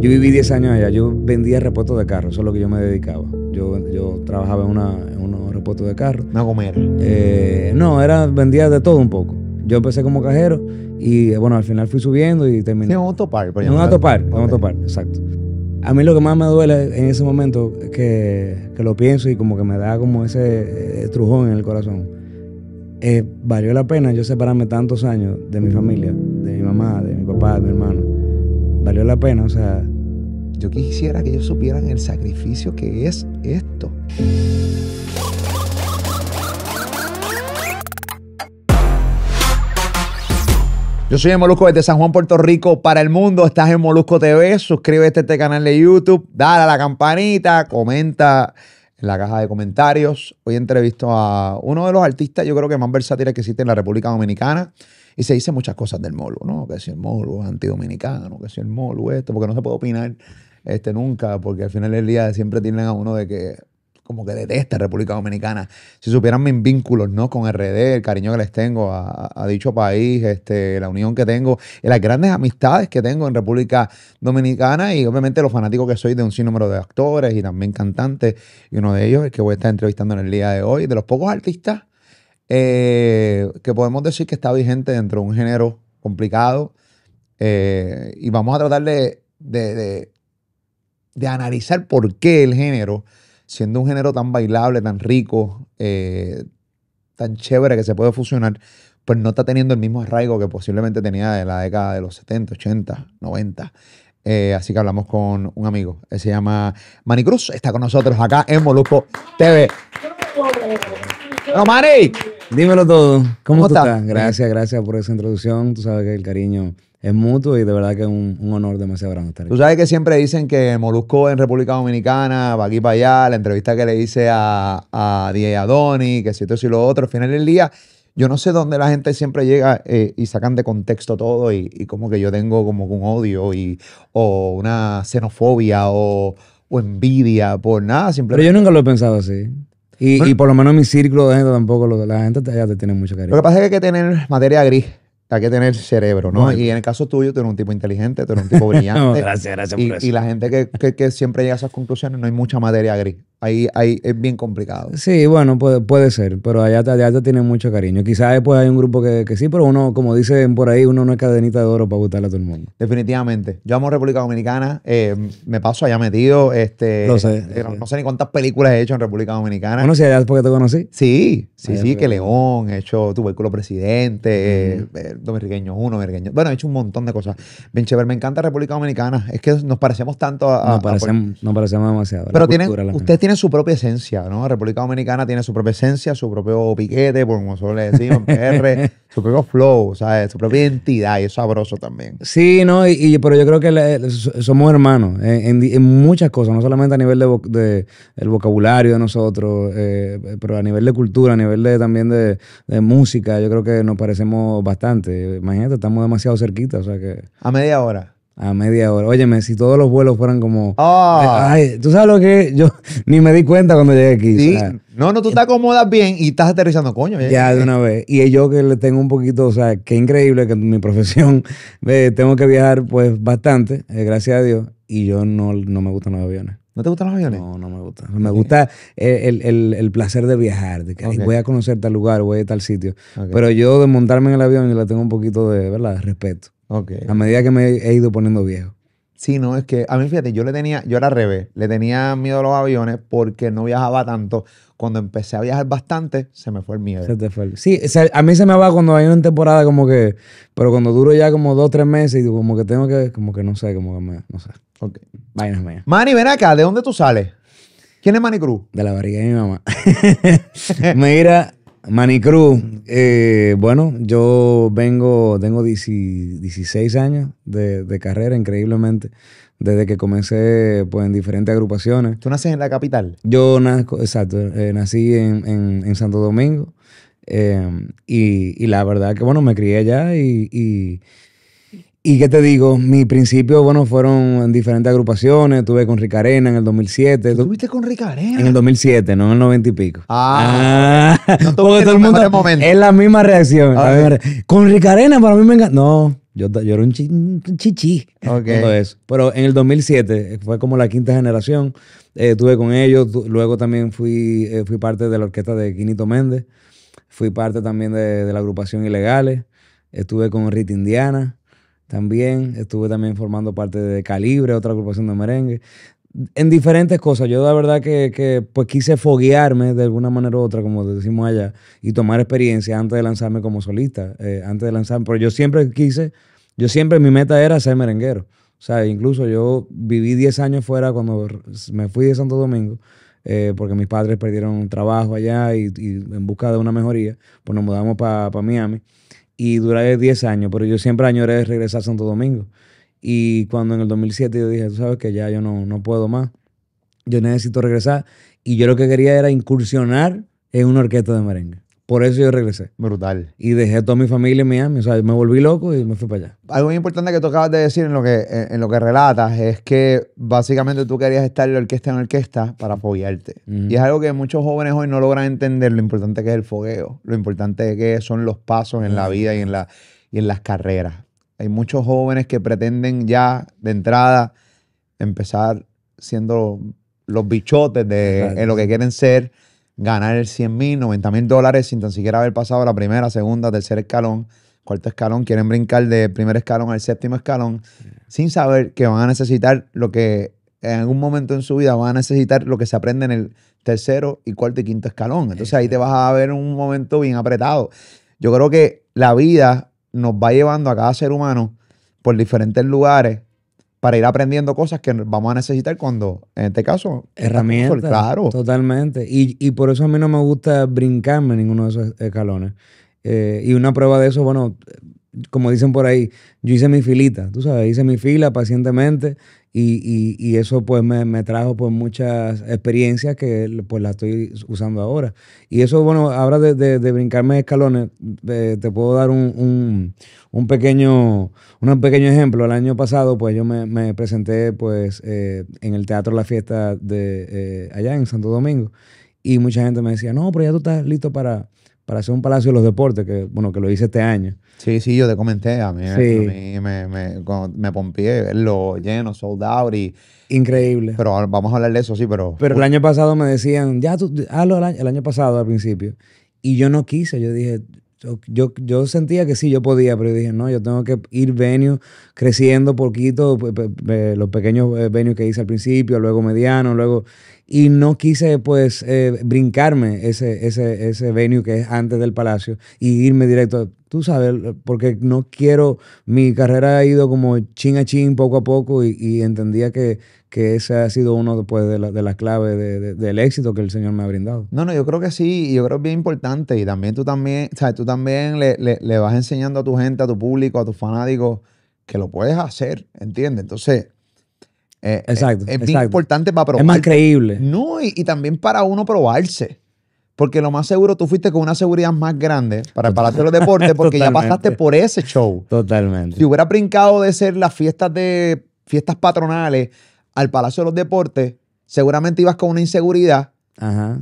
Yo viví 10 años allá, yo vendía repuestos de carro, eso es lo que yo me dedicaba. Yo, yo trabajaba en, una, en unos repuestos de carro. ¿Una gomera? Eh, no, era, vendía de todo un poco. Yo empecé como cajero y bueno, al final fui subiendo y terminé. en un autopar, por ejemplo. En un autopar, en un autopar, exacto. A mí lo que más me duele en ese momento que, lo pienso y como que me da como ese eh, estrujón en el corazón. valió la pena yo separarme tantos años de mi familia, de mi mamá, de mi papá, de mi hermano. Valió la pena, o sea, yo quisiera que ellos supieran el sacrificio que es esto. Yo soy el Molusco desde San Juan, Puerto Rico, para el mundo. Estás en Molusco TV. Suscríbete a este canal de YouTube, dale a la campanita, comenta en la caja de comentarios. Hoy entrevisto a uno de los artistas, yo creo que más versátiles que existe en la República Dominicana. Y se dice muchas cosas del Molu, ¿no? Que si el Molu es antidominicano, que si el Molu esto, porque no se puede opinar este, nunca, porque al final del día siempre tienen a uno de que como que detesta República Dominicana. Si supieran mis vínculos, ¿no? Con RD, el cariño que les tengo a, dicho país, este, la unión que tengo, las grandes amistades que tengo en República Dominicana y obviamente los fanáticos que soy de un sinnúmero de actores y también cantantes. Y uno de ellos, es que voy a estar entrevistando en el día de hoy, de los pocos artistas eh, que podemos decir que está vigente dentro de un género complicado. Eh, y vamos a tratar de de analizar por qué el género, siendo un género tan bailable, tan rico, eh, tan chévere que se puede fusionar, pues no está teniendo el mismo arraigo que posiblemente tenía de la década de los 70, 80, 90. así que hablamos con un amigo, él se llama Manny Cruz, está con nosotros acá en Molusco TV. ¡No, Manny! Dímelo todo. ¿Cómo, estás? Gracias, gracias por esa introducción. Tú sabes que el cariño es mutuo y de verdad que es un, honor demasiado grande estar aquí. Tú sabes que siempre dicen que Molusco en República Dominicana, va aquí para allá, la entrevista que le hice a, a que si esto, si lo otro, al final del día, yo no sé dónde la gente siempre llega eh, y sacan de contexto todo y, como que yo tengo como un odio o una xenofobia o, envidia por nada. Simplemente. Pero yo nunca lo he pensado así. Y, y por lo menos mi círculo de gente tampoco, la gente ya te tiene mucho cariño. Lo que pasa es que hay que tener materia gris hay que tener cerebro, ¿no? Y en el caso tuyo, tú eres un tipo inteligente, tú eres un tipo brillante. no, gracias, gracias y, por eso. Y la gente que, que, que siempre llega a esas conclusiones, no hay mucha materia gris. Ahí, ahí es bien complicado. Sí, bueno, puede, puede ser, pero allá, allá te tienen mucho cariño. Quizás después hay un grupo que, sí, pero uno, como dicen por ahí, uno no es cadenita de oro para gustarle a todo el mundo. Definitivamente. Yo amo República Dominicana, eh, me paso allá metido. Este, no eh, sé. no sé ni cuántas películas he hecho en República Dominicana. Bueno, si allá es porque te conocí. Sí, sí, sí, que León, he hecho Tubérculo Presidente, uh uno, mergueño Bueno, he hecho un montón de cosas. Bien chévere, me encanta República Dominicana. Es que nos parecemos tanto a. nos parecemos, parecemos demasiado. Pero la tienen, ustedes tiene su propia esencia, ¿no? República Dominicana tiene su propia esencia, su propio piquete, por como solo le decimos, PR, su propio flow, ¿sabes? Su propia identidad, y es sabroso también. Sí, no, y, pero yo creo que somos hermanos en, muchas cosas, no solamente a nivel del de, el vocabulario de nosotros, eh, pero a nivel de cultura, a nivel de, también de, de, música, yo creo que nos parecemos bastante. Imagínate, estamos demasiado cerquita, o sea que... A media hora. A media hora. Óyeme, si todos los vuelos fueran como. Ah. Ay, tú sabes lo que yo ni me di cuenta cuando llegué aquí. Sí. No, no, tú te acomodas bien y estás aterrizando, coño. Eh. Ya, de una vez. Y yo que le tengo un poquito, o sea, qué increíble que mi profesión, eh, tengo que viajar pues bastante, eh, gracias a Dios, y yo no, no me gustan los aviones. ¿No te gustan los aviones? No, no me gusta. Me gusta el, placer de viajar, de que voy a conocer tal lugar, voy a tal sitio. Pero yo de montarme en el avión y le tengo un poquito de, ¿verdad?, respeto. A medida que me he ido poniendo viejo. Sí, no, es que a mí, fíjate, yo le tenía, yo era al revés, le tenía miedo a los aviones porque no viajaba tanto. Cuando empecé a viajar bastante, se me fue el miedo. Se te fue Sí, a mí se me va cuando hay una temporada como que, pero cuando duro ya como dos, tres meses y como que tengo que, como que no sé, como que no sé. Ok. Vainas Manny, ven acá, ¿de dónde tú sales? ¿Quién es Manny Cruz? De la barriga de mi mamá. Mira, Manicruz, eh, bueno, yo vengo, tengo 16 años de, carrera, increíblemente, desde que comencé pues, en diferentes agrupaciones. ¿Tú naces en la capital? Yo eh, nací en, Santo Domingo eh, y, la verdad que, bueno, me crié allá y y qué te digo, mis principios, bueno, fueron en diferentes agrupaciones. Estuve con Ricarena en el 2007. ¿Tuviste con Ricarena? En el 2007, no en el 90 y pico. Ah. ah. no porque todo el mundo. Momento. Es la misma reacción. A ver. con Ricarena para mí me encanta. No, yo, era un chichi. Ok. Pero en el 2007 fue como la quinta generación. Eh, estuve con ellos. Luego también fui, eh, fui parte de la orquesta de Quinito Méndez. Fui parte también de, de la agrupación Ilegales. Estuve con Rita Indiana también. Estuve también formando parte de Calibre, otra agrupación de merengue. En diferentes cosas. Yo la verdad que, pues quise foguearme de alguna manera u otra, como decimos allá, y tomar experiencia antes de lanzarme como solista, eh, antes de lanzarme. Pero yo siempre quise, yo siempre mi meta era ser merenguero. O sea, incluso yo viví 10 años fuera cuando me fui de Santo Domingo. Eh, porque mis padres perdieron trabajo allá y, en busca de una mejoría, pues nos mudamos para Miami y duré 10 años, pero yo siempre añoré regresar a Santo Domingo. Y cuando en el 2007 yo dije, tú sabes que ya yo no, no puedo más, yo necesito regresar. Y yo lo que quería era incursionar en una orquesta de merengue. Por eso yo regresé. Brutal. Y dejé a toda mi familia en Miami. O sea, me volví loco y me fui para allá. Algo muy importante que tú acabas de decir en lo que, en lo que relatas es que básicamente tú querías estar de orquesta en orquesta para apoyarte. Y es algo que muchos jóvenes hoy no logran entender lo importante que es el fogueo, lo importante que son los pasos en la vida y en, la, y en las carreras. Hay muchos jóvenes que pretenden ya de entrada empezar siendo los bichotes de en lo que quieren ser ganar el 100 mil, 90 mil dólares sin tan siquiera haber pasado la primera, segunda, tercer escalón, cuarto escalón. Quieren brincar de primer escalón al séptimo escalón sin saber que van a necesitar lo que en algún momento en su vida van a necesitar lo que se aprende en el tercero y cuarto y quinto escalón. Entonces ahí te vas a ver un momento bien apretado. Yo creo que la vida nos va llevando a cada ser humano por diferentes lugares para ir aprendiendo cosas que vamos a necesitar cuando, en este caso, herramientas. Claro. Totalmente. Y, por eso a mí no me gusta brincarme ninguno de esos escalones. Eh, y una prueba de eso, bueno, como dicen por ahí, yo hice mi filita, tú sabes, hice mi fila pacientemente y, y, y eso pues me, trajo pues muchas experiencias que pues las estoy usando ahora. Y eso, bueno, ahora de, de, brincarme escalones, eh, te puedo dar un, pequeño, un pequeño ejemplo. El año pasado pues yo me, presenté pues eh, en el Teatro La Fiesta de eh, allá en Santo Domingo y mucha gente me decía, no, pero ya tú estás listo para para hacer un Palacio de los Deportes, que bueno, que lo hice este año. Sí, sí, yo te comenté, a mí, me, me, pompié, lo lleno, sold Increíble. Pero vamos a hablar de eso, sí, pero... Pero el año pasado me decían, ya tú, hazlo el año, pasado al principio. Y yo no quise, yo dije, yo, yo, sentía que sí, yo podía, pero dije, no, yo tengo que ir venue creciendo poquito, los pequeños eh, venues que hice al principio, luego mediano, luego y no quise pues eh, brincarme ese, ese, ese venue que es antes del Palacio y irme directo, tú sabes, porque no quiero, mi carrera ha ido como chin a chin, poco a poco y, entendía que, que ese ha sido uno pues, de, las claves del éxito que el Señor me ha brindado. No, no, yo creo que sí, yo creo que es bien importante y también tú también, o sea, tú también le, le, le vas enseñando a tu gente, a tu público, a tus fanáticos que lo puedes hacer, ¿entiendes? Entonces eh, eh, exacto. Es, importante para probar. Es más creíble. No, y, también para uno probarse. Porque lo más seguro, tú fuiste con una seguridad más grande para el Palacio de los deportes porque ya pasaste por ese show. Totalmente. Si hubiera brincado de ser las fiestas de fiestas patronales al Palacio de los Deportes, seguramente ibas con una inseguridad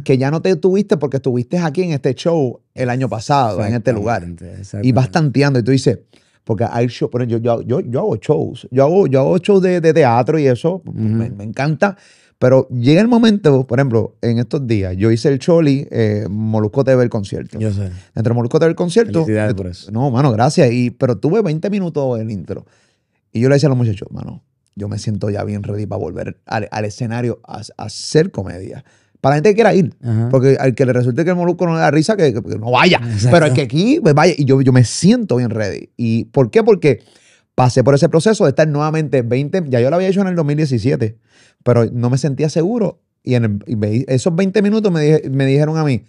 que ya no te tuviste porque estuviste aquí en este show el año pasado, en este lugar. Y vas tanteando y tú dices, porque hay shows, por ejemplo, yo, yo, yo, hago shows, yo hago, yo hago shows de, de teatro y eso, pues, me, encanta, pero llega el momento, por ejemplo, en estos días, yo hice el Choli, eh, Molusco TV el concierto. Yo sé. Entre Molusco TV el concierto. Felicidades eh, por eso. No, mano, gracias. Y, pero tuve 20 minutos en intro. Y yo le decía a los muchachos, mano, yo me siento ya bien ready para volver al, escenario a hacer comedia para la gente que quiera ir. Porque al que le resulte que el molusco no le da risa, que, no vaya. Pero al que aquí, pues, vaya. Y yo, yo me siento bien ready. ¿Y por qué? Porque pasé por ese proceso de estar nuevamente 20, ya yo lo había hecho en el 2017, pero no me sentía seguro. Y en esos 20 minutos me, dijeron a mí,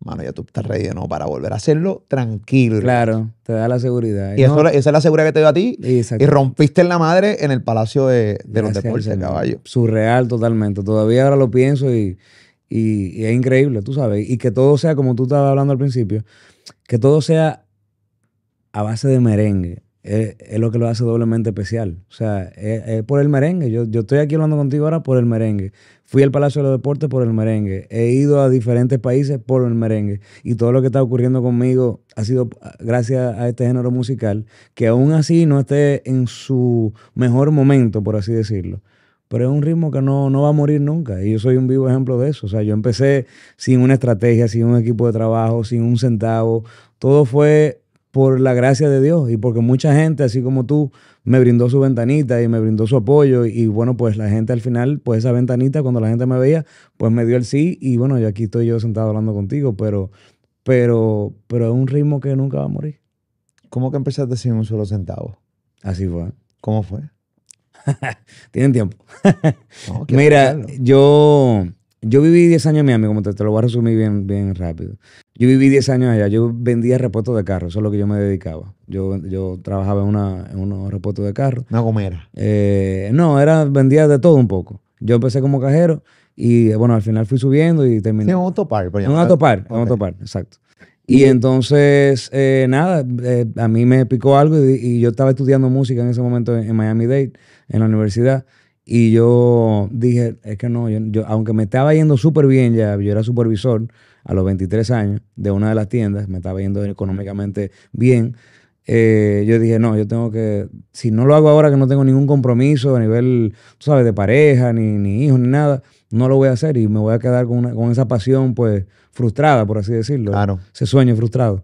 mano, ya tú estás ready para volver a hacerlo tranquilo. Claro, te da la seguridad. Y, esa es la seguridad que te dio a ti. Y rompiste en la madre en el Palacio de, los Deportes, caballo. Surreal totalmente. Todavía ahora lo pienso y y, es increíble, tú sabes. Y que todo sea, como tú estabas hablando al principio, que todo sea a base de merengue. Es, lo que lo hace doblemente especial. O sea, es, por el merengue. Yo, yo, estoy aquí hablando contigo ahora por el merengue. Fui al Palacio de los Deportes por el merengue. He ido a diferentes países por el merengue. Y todo lo que está ocurriendo conmigo ha sido gracias a este género musical, que aún así no esté en su mejor momento, por así decirlo pero es un ritmo que no, va a morir nunca. Y yo soy un vivo ejemplo de eso. O sea, yo empecé sin una estrategia, sin un equipo de trabajo, sin un centavo. Todo fue por la gracia de Dios y porque mucha gente, así como tú, me brindó su ventanita y me brindó su apoyo. Y, bueno, pues la gente al final, pues esa ventanita, cuando la gente me veía, pues me dio el sí. Y bueno, yo aquí estoy yo sentado hablando contigo, pero, pero, pero es un ritmo que nunca va a morir. ¿Cómo que empezaste sin un solo centavo? Así fue. ¿Cómo fue? Tienen tiempo. Mira, yo, yo viví 10 años en Miami, como te, lo voy a resumir bien, bien rápido. Yo viví 10 años allá, yo vendía repuestos de carro, eso es lo que yo me dedicaba. Yo, yo trabajaba en, una, en unos repuestos de carro. ¿Una gomera? Eh, no, era, vendía de todo un poco. Yo empecé como cajero y bueno, al final fui subiendo y terminé. En un autopar, por Un autopar, okay. exacto. Y entonces, eh, nada, eh, a mí me picó algo y, yo estaba estudiando música en ese momento en, en Miami Dade en la universidad. Y yo dije, es que no, yo, aunque me estaba yendo súper bien ya, yo era supervisor a los 23 años de una de las tiendas, me estaba yendo económicamente bien, eh, yo dije, no, yo tengo que, si no lo hago ahora que no tengo ningún compromiso a nivel, tú sabes, de pareja, ni, ni hijos, ni nada, no lo voy a hacer y me voy a quedar con, una, con esa pasión, pues, frustrada, por así decirlo. Claro. Ese sueño frustrado.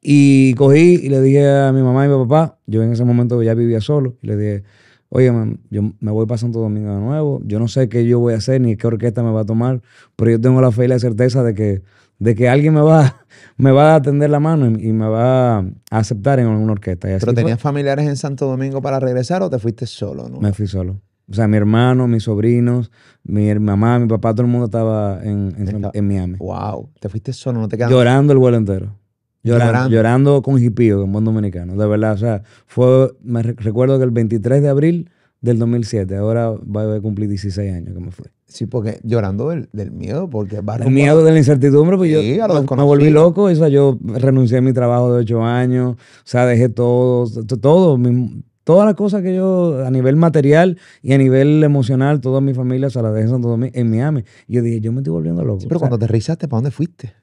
Y cogí y le dije a mi mamá y mi papá, yo en ese momento ya vivía solo, y le dije, oye, yo me voy para Santo Domingo de nuevo, yo no sé qué yo voy a hacer ni qué orquesta me va a tomar, pero yo tengo la fe y la certeza de que, de que alguien me va, me va a tender la mano y, me va a aceptar en alguna orquesta. ¿Pero tenías familiares en Santo Domingo para regresar o te fuiste solo? No? Me fui solo. O sea, mi hermano, mis sobrinos, mi mamá, mi papá, todo el mundo estaba en, Miami. Wow, te fuiste solo, no te quedaste. Llorando el vuelo entero. Llorando, llorando, con jipío, dominicano, de verdad. O sea, fue, me recuerdo que el 23 de abril del 2007, ahora va a cumplir 16 años que me fui. Sí, porque llorando del, miedo, porque va El miedo de la incertidumbre, pues yo me, volví loco, o sea, yo renuncié a mi trabajo de 8 años, o sea, dejé todo, todo, todas las cosas que yo a nivel material y a nivel emocional, toda mi familia se la dejé en Santo Domingo, en Miami. Yo dije, yo me estoy volviendo loco. pero cuando te revisaste, ¿para dónde fuiste?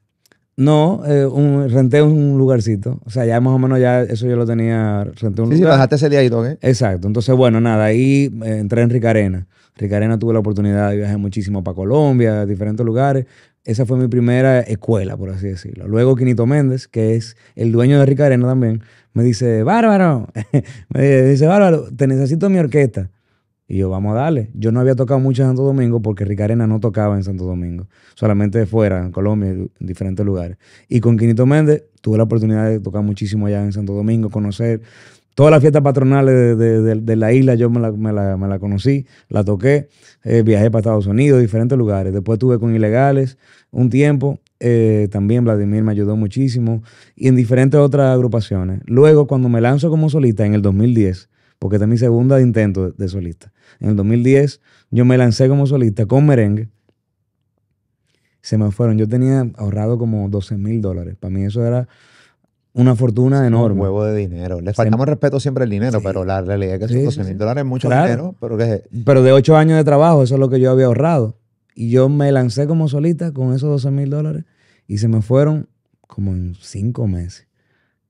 No, eh, renté un lugarcito. O sea, ya más o menos ya eso yo lo tenía, renté un sí, Sí, bajaste ese día y todo, ¿eh? Exacto. Entonces, bueno, nada, ahí eh, entré en Ricarena. Ricarena tuve la oportunidad de viajar muchísimo para Colombia, diferentes lugares. Esa fue mi primera escuela, por así decirlo. Luego Quinito Méndez, que es el dueño de Ricarena también, me dice, Bárbaro, me dice, Bárbaro, te necesito mi orquesta. Y yo, vamos a darle. Yo no había tocado mucho en Santo Domingo porque Ricarena no tocaba en Santo Domingo, solamente fuera, en Colombia, en diferentes lugares. Y con Quinito Méndez tuve la oportunidad de tocar muchísimo allá en Santo Domingo, conocer todas las fiestas patronales de, la isla, yo me la, conocí, la toqué, eh, viajé para Estados Unidos, diferentes lugares. Después tuve con Ilegales un tiempo, eh, también Vladimir me ayudó muchísimo, y en diferentes otras agrupaciones. Luego, cuando me lanzo como solista en el 2010, porque esta es mi segunda intento de, solista. En el 2010 yo me lancé como solista con merengue. Se me fueron. Yo tenía ahorrado como 12 mil dólares. Para mí eso era una fortuna enorme. Un huevo de dinero. Le faltamos respeto siempre el dinero, pero la realidad es que esos 12 mil dólares es mucho dinero. Pero, pero de ocho años de trabajo, eso es lo que yo había ahorrado. Y yo me lancé como solista con esos 12 mil dólares y se me fueron como en cinco meses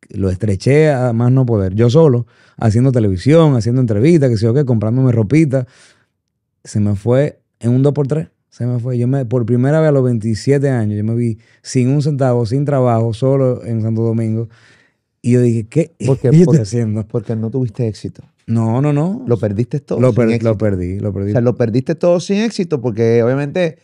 lo estreché a más no poder. Yo solo, haciendo televisión, haciendo entrevistas, que sé yo qué, comprándome ropita. Se me fue en un 2x3. Se me fue. Yo me, por primera vez a los 27 años, yo me vi sin un centavo, sin trabajo, solo en Santo Domingo. Y yo dije, ¿qué, ¿Por qué, por qué haciendo? Porque no tuviste éxito. No, no, no. Lo perdiste todo. Lo, sin lo perdí, lo perdí. O sea, lo perdiste todo sin éxito porque obviamente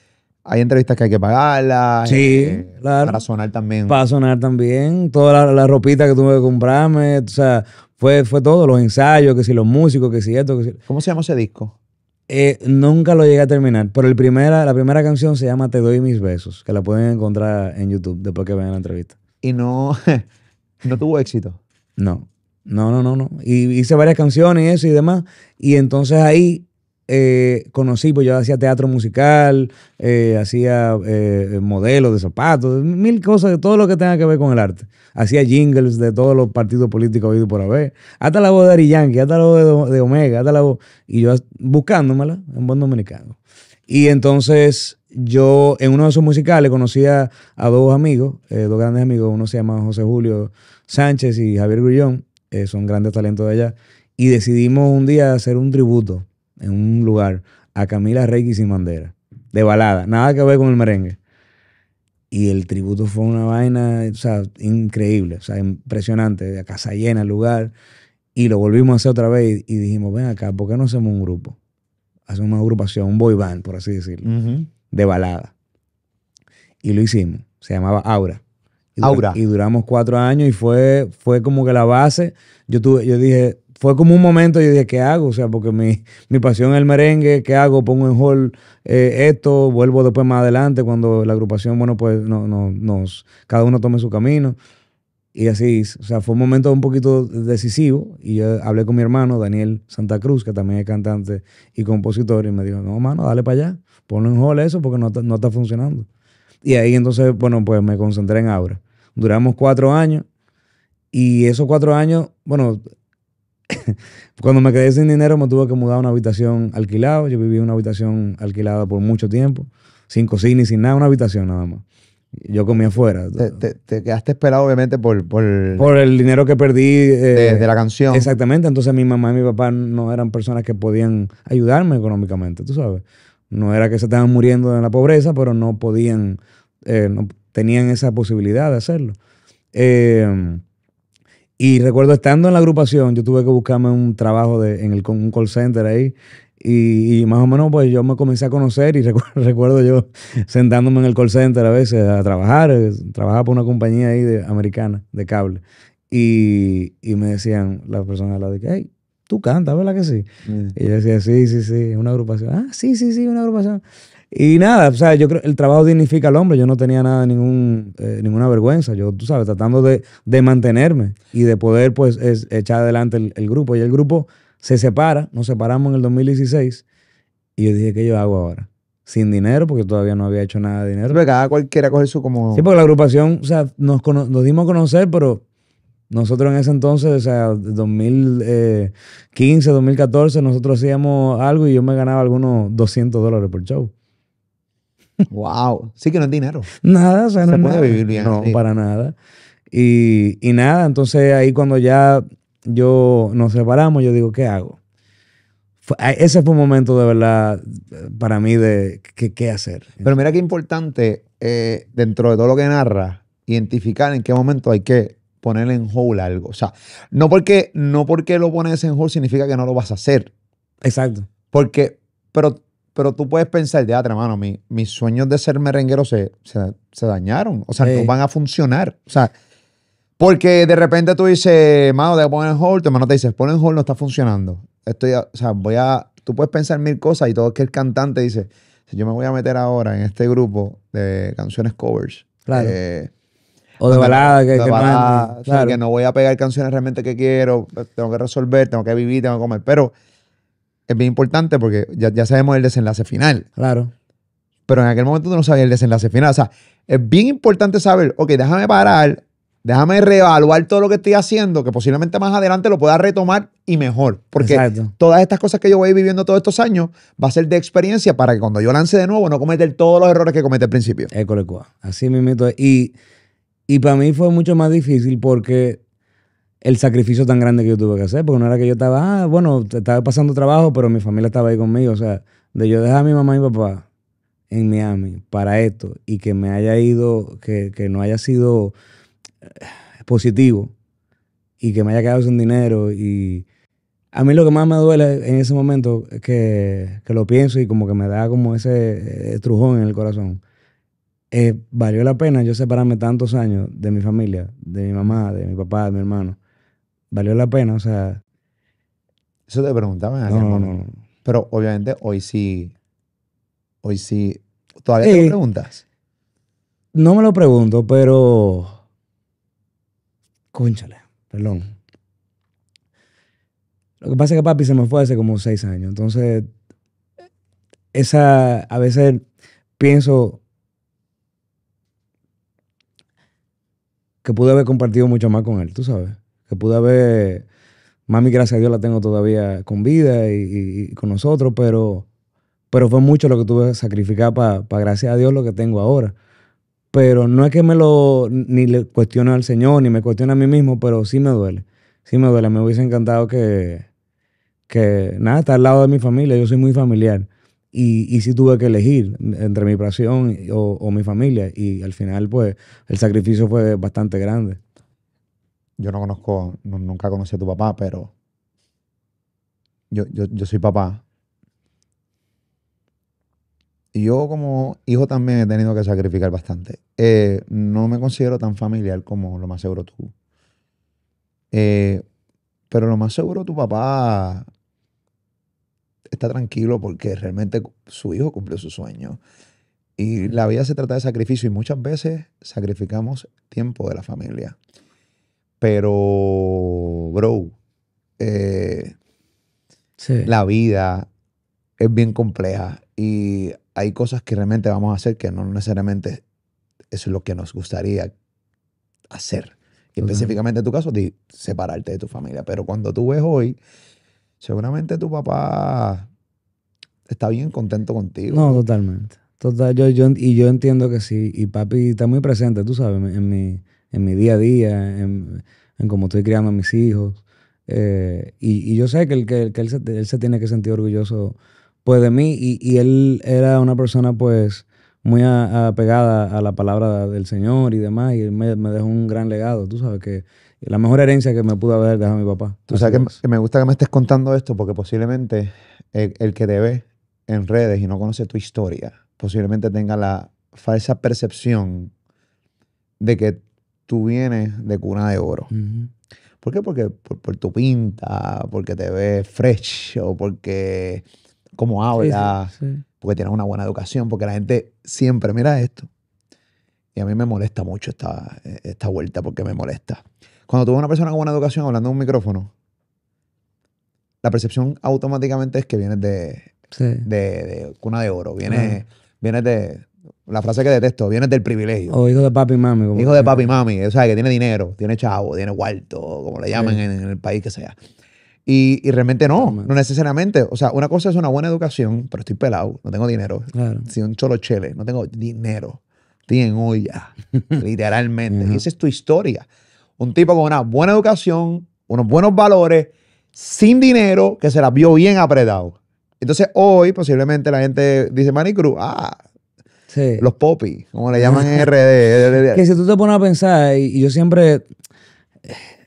hay entrevistas que hay que pagarlas. Eh, para sonar también. Para sonar también. Toda la, la, ropita que tuve que comprarme. O sea, fue, fue todo. Los ensayos, que si los músicos, que si esto, que ¿Cómo se llama ese disco? Eh, nunca lo llegué a terminar, pero el primera, la primera canción se llama Te doy mis besos, que la pueden encontrar en YouTube después que vean la entrevista. Y no, no tuvo éxito. No, no, no, no, no. Y hice varias canciones y eso y demás. Y entonces ahí eh, conocí, pues yo hacía teatro musical, eh, hacía eh, modelos de zapatos, mil cosas de todo lo que tenga que ver con el arte. Hacía jingles de todos los partidos políticos oídos por haber. Hasta la voz de Ari Yankee, hasta la voz de, Omega, hasta la voz. Y yo buscándomela en buen dominicano. Y entonces yo en uno de esos musicales conocí a, dos amigos, dos grandes amigos, uno se llama José Julio Sánchez y Javier Grullón, son grandes talentos de allá, y decidimos un día hacer un tributo en un lugar a Camila Reiki sin bandera, de balada, nada que ver con el merengue. Y el tributo fue una vaina, o sea, increíble, o sea, impresionante, de casa llena el lugar. Y lo volvimos a hacer otra vez y dijimos, ven acá, ¿por qué no hacemos un grupo? Hacemos una agrupación, un boy band, por así decirlo, de balada. Y lo hicimos, se llamaba Aura. Aura. y duramos cuatro años y fue, fue como que la base. Yo, tuve, yo dije, fue como un momento y dije, ¿qué hago? O sea, porque mi, pasión es el merengue, ¿qué hago? Pongo en hall eh, esto, vuelvo después más adelante cuando la agrupación, bueno, pues nos, cada uno tome su camino. Y así, o sea, fue un momento un poquito decisivo y yo hablé con mi hermano Daniel Santa Cruz, que también es cantante y compositor, y me dijo, no, mano, dale para allá, ponlo en hall eso porque no, no está funcionando. Y ahí entonces, bueno, pues me concentré en Aura. Duramos cuatro años y esos cuatro años, bueno, cuando me quedé sin dinero me tuve que mudar a una habitación alquilada. Yo viví en una habitación alquilada por mucho tiempo, sin cocina y sin nada, una habitación nada más. Yo comía afuera. Te, quedaste esperado, obviamente, por, por... el dinero que perdí. desde eh, la canción. Exactamente. Entonces mi mamá y mi papá no eran personas que podían ayudarme económicamente, tú sabes. No era que se estaban muriendo de la pobreza, pero no podían, eh, no tenían esa posibilidad de hacerlo. Eh, y recuerdo estando en la agrupación, yo tuve que buscarme un trabajo de, en el, un call center ahí. Y, y, más o menos, pues yo me comencé a conocer y recuerdo, yo sentándome en el call center a veces a trabajar. Eh, trabajaba por una compañía ahí de, americana de cable. Y, y me decían las personas al lado de que, hey, tú cantas, ¿verdad que sí? Mm. Y yo decía, sí, sí, sí, una agrupación. Ah, sí, sí, sí, una agrupación. Y nada, o sea, yo creo el trabajo dignifica al hombre. Yo no tenía nada, ningún, eh, ninguna vergüenza. Yo, tú sabes, tratando de, mantenerme y de poder, pues, echar adelante el, grupo. Y el grupo se separa, nos separamos en el 2016. Y yo dije, ¿qué yo hago ahora? Sin dinero, porque todavía no había hecho nada de dinero. Pero cada quiere coger su como. Sí, porque la agrupación, o sea, nos, nos dimos a conocer, pero nosotros en ese entonces, o sea, 2015, 2014, nosotros hacíamos algo y yo me ganaba algunos 200 dólares por show. Wow. Sí que no es dinero. Nada, o sea, no se puede vivir bien. No, para nada. Y, y, nada, entonces ahí cuando ya yo nos separamos, yo digo, ¿qué hago? ese fue un momento de verdad para mí de qué hacer. Pero mira qué importante eh, dentro de todo lo que narra, identificar en qué momento hay que poner en hold algo. O sea, no porque, no porque lo pones en hold significa que no lo vas a hacer. Exacto. Porque, pero pero tú puedes pensar, de hermano, mi, mis sueños de ser merenguero se, se, dañaron. O sea, no van a funcionar. O sea, porque de repente tú dices, mano, te poner hold. Tu hermano te dice, ponen en hold, no está funcionando. Estoy, o sea, voy a... Tú puedes pensar mil cosas y todo es que el cantante dice, si yo me voy a meter ahora en este grupo de canciones covers. Claro. Eh, o de pues, balada, que, de claro. que no voy a pegar canciones realmente que quiero, tengo que resolver, tengo que vivir, tengo que comer. Pero es bien importante porque ya, sabemos el desenlace final. Claro. Pero en aquel momento tú no sabías el desenlace final. O sea, es bien importante saber, ok, déjame parar, déjame reevaluar todo lo que estoy haciendo, que posiblemente más adelante lo pueda retomar y mejor. Porque todas estas cosas que yo voy viviendo todos estos años va a ser de experiencia para que cuando yo lance de nuevo no cometer todos los errores que cometí al principio. École, Así me Y, y para mí fue mucho más difícil porque el sacrificio tan grande que yo tuve que hacer, porque no era que yo estaba, ah, bueno, estaba pasando trabajo, pero mi familia estaba ahí conmigo, o sea, de yo dejar a mi mamá y mi papá en Miami para esto y que me haya ido, que, que no haya sido eh, positivo y que me haya quedado sin dinero y a mí lo que más me duele en ese momento es que, lo pienso y como que me da como ese eh, estrujón en el corazón. Eh, valió la pena yo separarme tantos años de mi familia, de mi mamá, de mi papá, de mi hermano, valió la pena, o sea. Eso te preguntaba no, no, no, Pero obviamente hoy sí. Hoy sí. ¿Todavía te preguntas? No me lo pregunto, pero. Cónchale, perdón. Lo que pasa es que papi se me fue hace como seis años. Entonces, esa. A veces pienso. que pude haber compartido mucho más con él, tú sabes pude haber, mami, gracias a Dios la tengo todavía con vida y, con nosotros, pero, pero fue mucho lo que tuve que sacrificar para, gracias a Dios, lo que tengo ahora. Pero no es que me lo, ni le cuestione al Señor, ni me cuestione a mí mismo, pero sí me duele. Sí me duele. Me hubiese encantado que, que nada, estar al lado de mi familia. Yo soy muy familiar. Y, y, sí tuve que elegir entre mi pasión o, mi familia. Y al final, pues, el sacrificio fue bastante grande yo no conozco, nunca conocí a tu papá, pero yo, yo, soy papá. Y yo como hijo también he tenido que sacrificar bastante. Eh, no me considero tan familiar como lo más seguro tú. Eh, pero lo más seguro tu papá está tranquilo porque realmente su hijo cumplió su sueño. Y la vida se trata de sacrificio y muchas veces sacrificamos tiempo de la familia. Pero, bro, eh, la vida es bien compleja y hay cosas que realmente vamos a hacer que no necesariamente es lo que nos gustaría hacer. específicamente en tu caso, de separarte de tu familia. Pero cuando tú ves hoy, seguramente tu papá está bien contento contigo. No, totalmente. Total, yo, yo, y yo entiendo que sí. Y papi está muy presente, tú sabes, en mi, en mi día a día, en, cómo estoy criando a mis hijos. Eh, y, yo sé que, el, él, se, tiene que sentir orgulloso pues de mí y, él era una persona pues muy apegada a la palabra del Señor y demás, y él me, dejó un gran legado, tú sabes, que la mejor herencia que me pudo haber dejado mi papá. me gusta que me estés contando esto, porque posiblemente el, que te ve en redes y no conoce tu historia, posiblemente tenga la falsa percepción de que tú vienes de cuna de oro. ¿Por qué? Porque por, tu pinta, porque te ves fresh, o porque cómo hablas, porque tienes una buena educación, porque la gente siempre mira esto. Y a mí me molesta mucho esta, esta vuelta, porque me molesta. Cuando tú ves una persona con buena educación hablando en un micrófono, la percepción automáticamente es que vienes de, de, cuna de oro, viene vienes de, la frase que detesto, viene del privilegio. O hijo de papi y mami. hijo de papi y mami, o sea, que tiene dinero, tiene chavo, tiene cuarto, como le llaman en, el país que sea. Y, y realmente no, no, necesariamente. O sea, una cosa es una buena educación, pero estoy pelado, no tengo dinero. Si un cholo chele, no tengo dinero. Tienen olla, literalmente. Y esa es tu historia. Un tipo con una buena educación, unos buenos valores, sin dinero, que se la vio bien apretado. Entonces hoy posiblemente la gente dice, Manny Cruz, ah, los popis, como le ah. llaman en RD. que si tú te pones a pensar, y, yo siempre.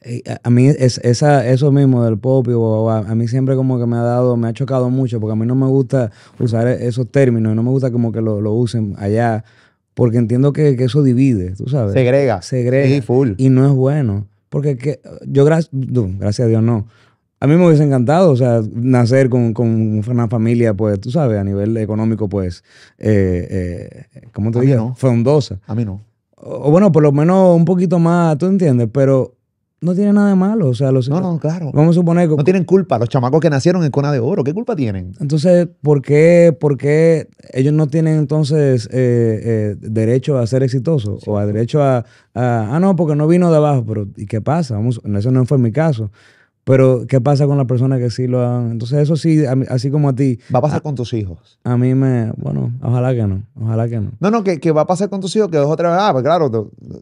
Eh, eh, a, mí es, eso mismo del popi, a, mí siempre como que me ha dado, me ha chocado mucho, porque a mí no me gusta usar e, esos términos, no me gusta como que lo, usen allá, porque entiendo que, eso divide, tú sabes. Segrega. Segrega. Y no es bueno. Porque yo, gracias a Dios, no a mí me hubiese encantado, o sea, nacer con, una familia, pues, tú sabes, a nivel económico, pues, eh, eh ¿cómo te digo? No. A mí no. O, bueno, por lo menos un poquito más, ¿tú entiendes? Pero no tiene nada de malo, o sea, los... No, no, claro. Vamos a suponer que... No tienen culpa, los chamacos que nacieron en cona de oro, ¿qué culpa tienen? Entonces, ¿por qué, por qué ellos no tienen entonces eh, eh, derecho a ser exitosos? O a derecho a, Ah, no, porque no vino de abajo, pero ¿y qué pasa? Vamos, eso no fue mi caso. Pero, ¿qué pasa con las personas que sí lo han, Entonces, eso sí, así como a ti. ¿Va a pasar con tus hijos? A mí me. Bueno, ojalá que no. Ojalá que no. No, no, que, va a pasar con tus hijos, que es otra vez. Ah, pues claro,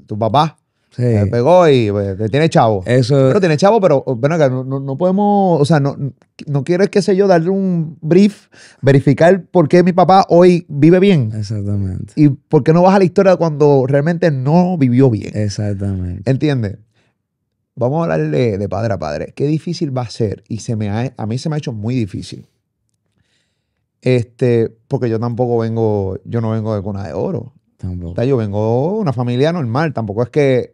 tu, papá. Sí. pegó y te pues, tiene chavo. Eso. Pero tiene chavo, pero bueno, no, no, podemos. O sea, no, no quieres, qué sé yo, darle un brief, verificar por qué mi papá hoy vive bien. Exactamente. Y por qué no vas a la historia cuando realmente no vivió bien. Exactamente. ¿Entiendes? vamos a hablarle de, padre a padre. Qué difícil va a ser y se me a mí se me ha hecho muy difícil. Este, porque yo tampoco vengo, yo no vengo de cuna de oro. Tampoco. yo vengo de una familia normal, tampoco es que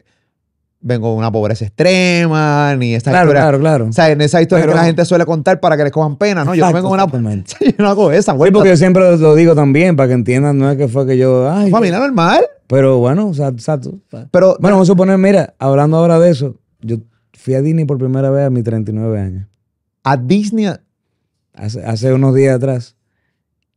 vengo de una pobreza extrema, ni esa claro, Claro, claro, O sea, en esa historia que la gente suele contar para que les cojan pena, ¿no? Yo no vengo de una. yo no hago esa, güey. porque yo siempre lo digo también, para que entiendan, no es que fue que yo. Ay, familia normal. Pero bueno, exacto. Pero, bueno, vamos a suponer, mira, hablando ahora de eso, yo fui a Disney por primera vez a mis 39 años. ¿A Disney? Hace, unos días atrás.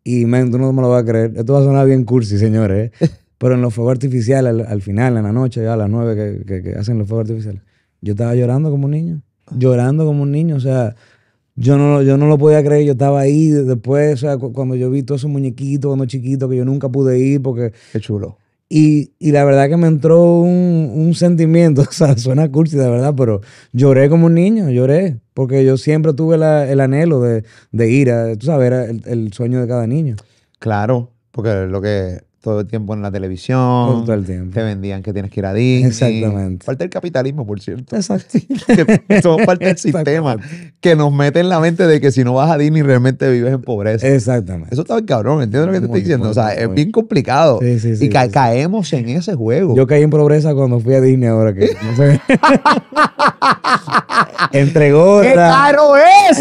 Y, men, tú no me lo vas a creer. Esto va a sonar bien cursi, señores. ¿eh? Pero en los fuegos artificiales, al, final, en la noche, a las 9 que, hacen los fuegos artificiales, yo estaba llorando como un niño. Llorando como un niño. O sea, yo no, yo no lo podía creer, yo estaba ahí después, o sea, cuando yo vi todos esos muñequitos cuando chiquito, que yo nunca pude ir porque... Qué chulo. Y, la verdad que me entró un, sentimiento, o sea, suena cursi de verdad, pero lloré como un niño, lloré, porque yo siempre tuve el anhelo de, de ir a, tú sabes, era el, el, sueño de cada niño. Claro, porque lo que todo el tiempo en la televisión. Todo el tiempo. Te vendían que tienes que ir a Disney. Exactamente. Falta el capitalismo, por cierto. Exacto. que somos parte del sistema que nos mete en la mente de que si no vas a Disney realmente vives en pobreza. Exactamente. Eso está bien cabrón, ¿entiendes lo que te estoy diciendo? o sea, es bien complicado. Sí, sí, sí, y caemos en ese juego. Yo caí en pobreza cuando fui a Disney ahora que... No sé. Entre ¡Qué caro es!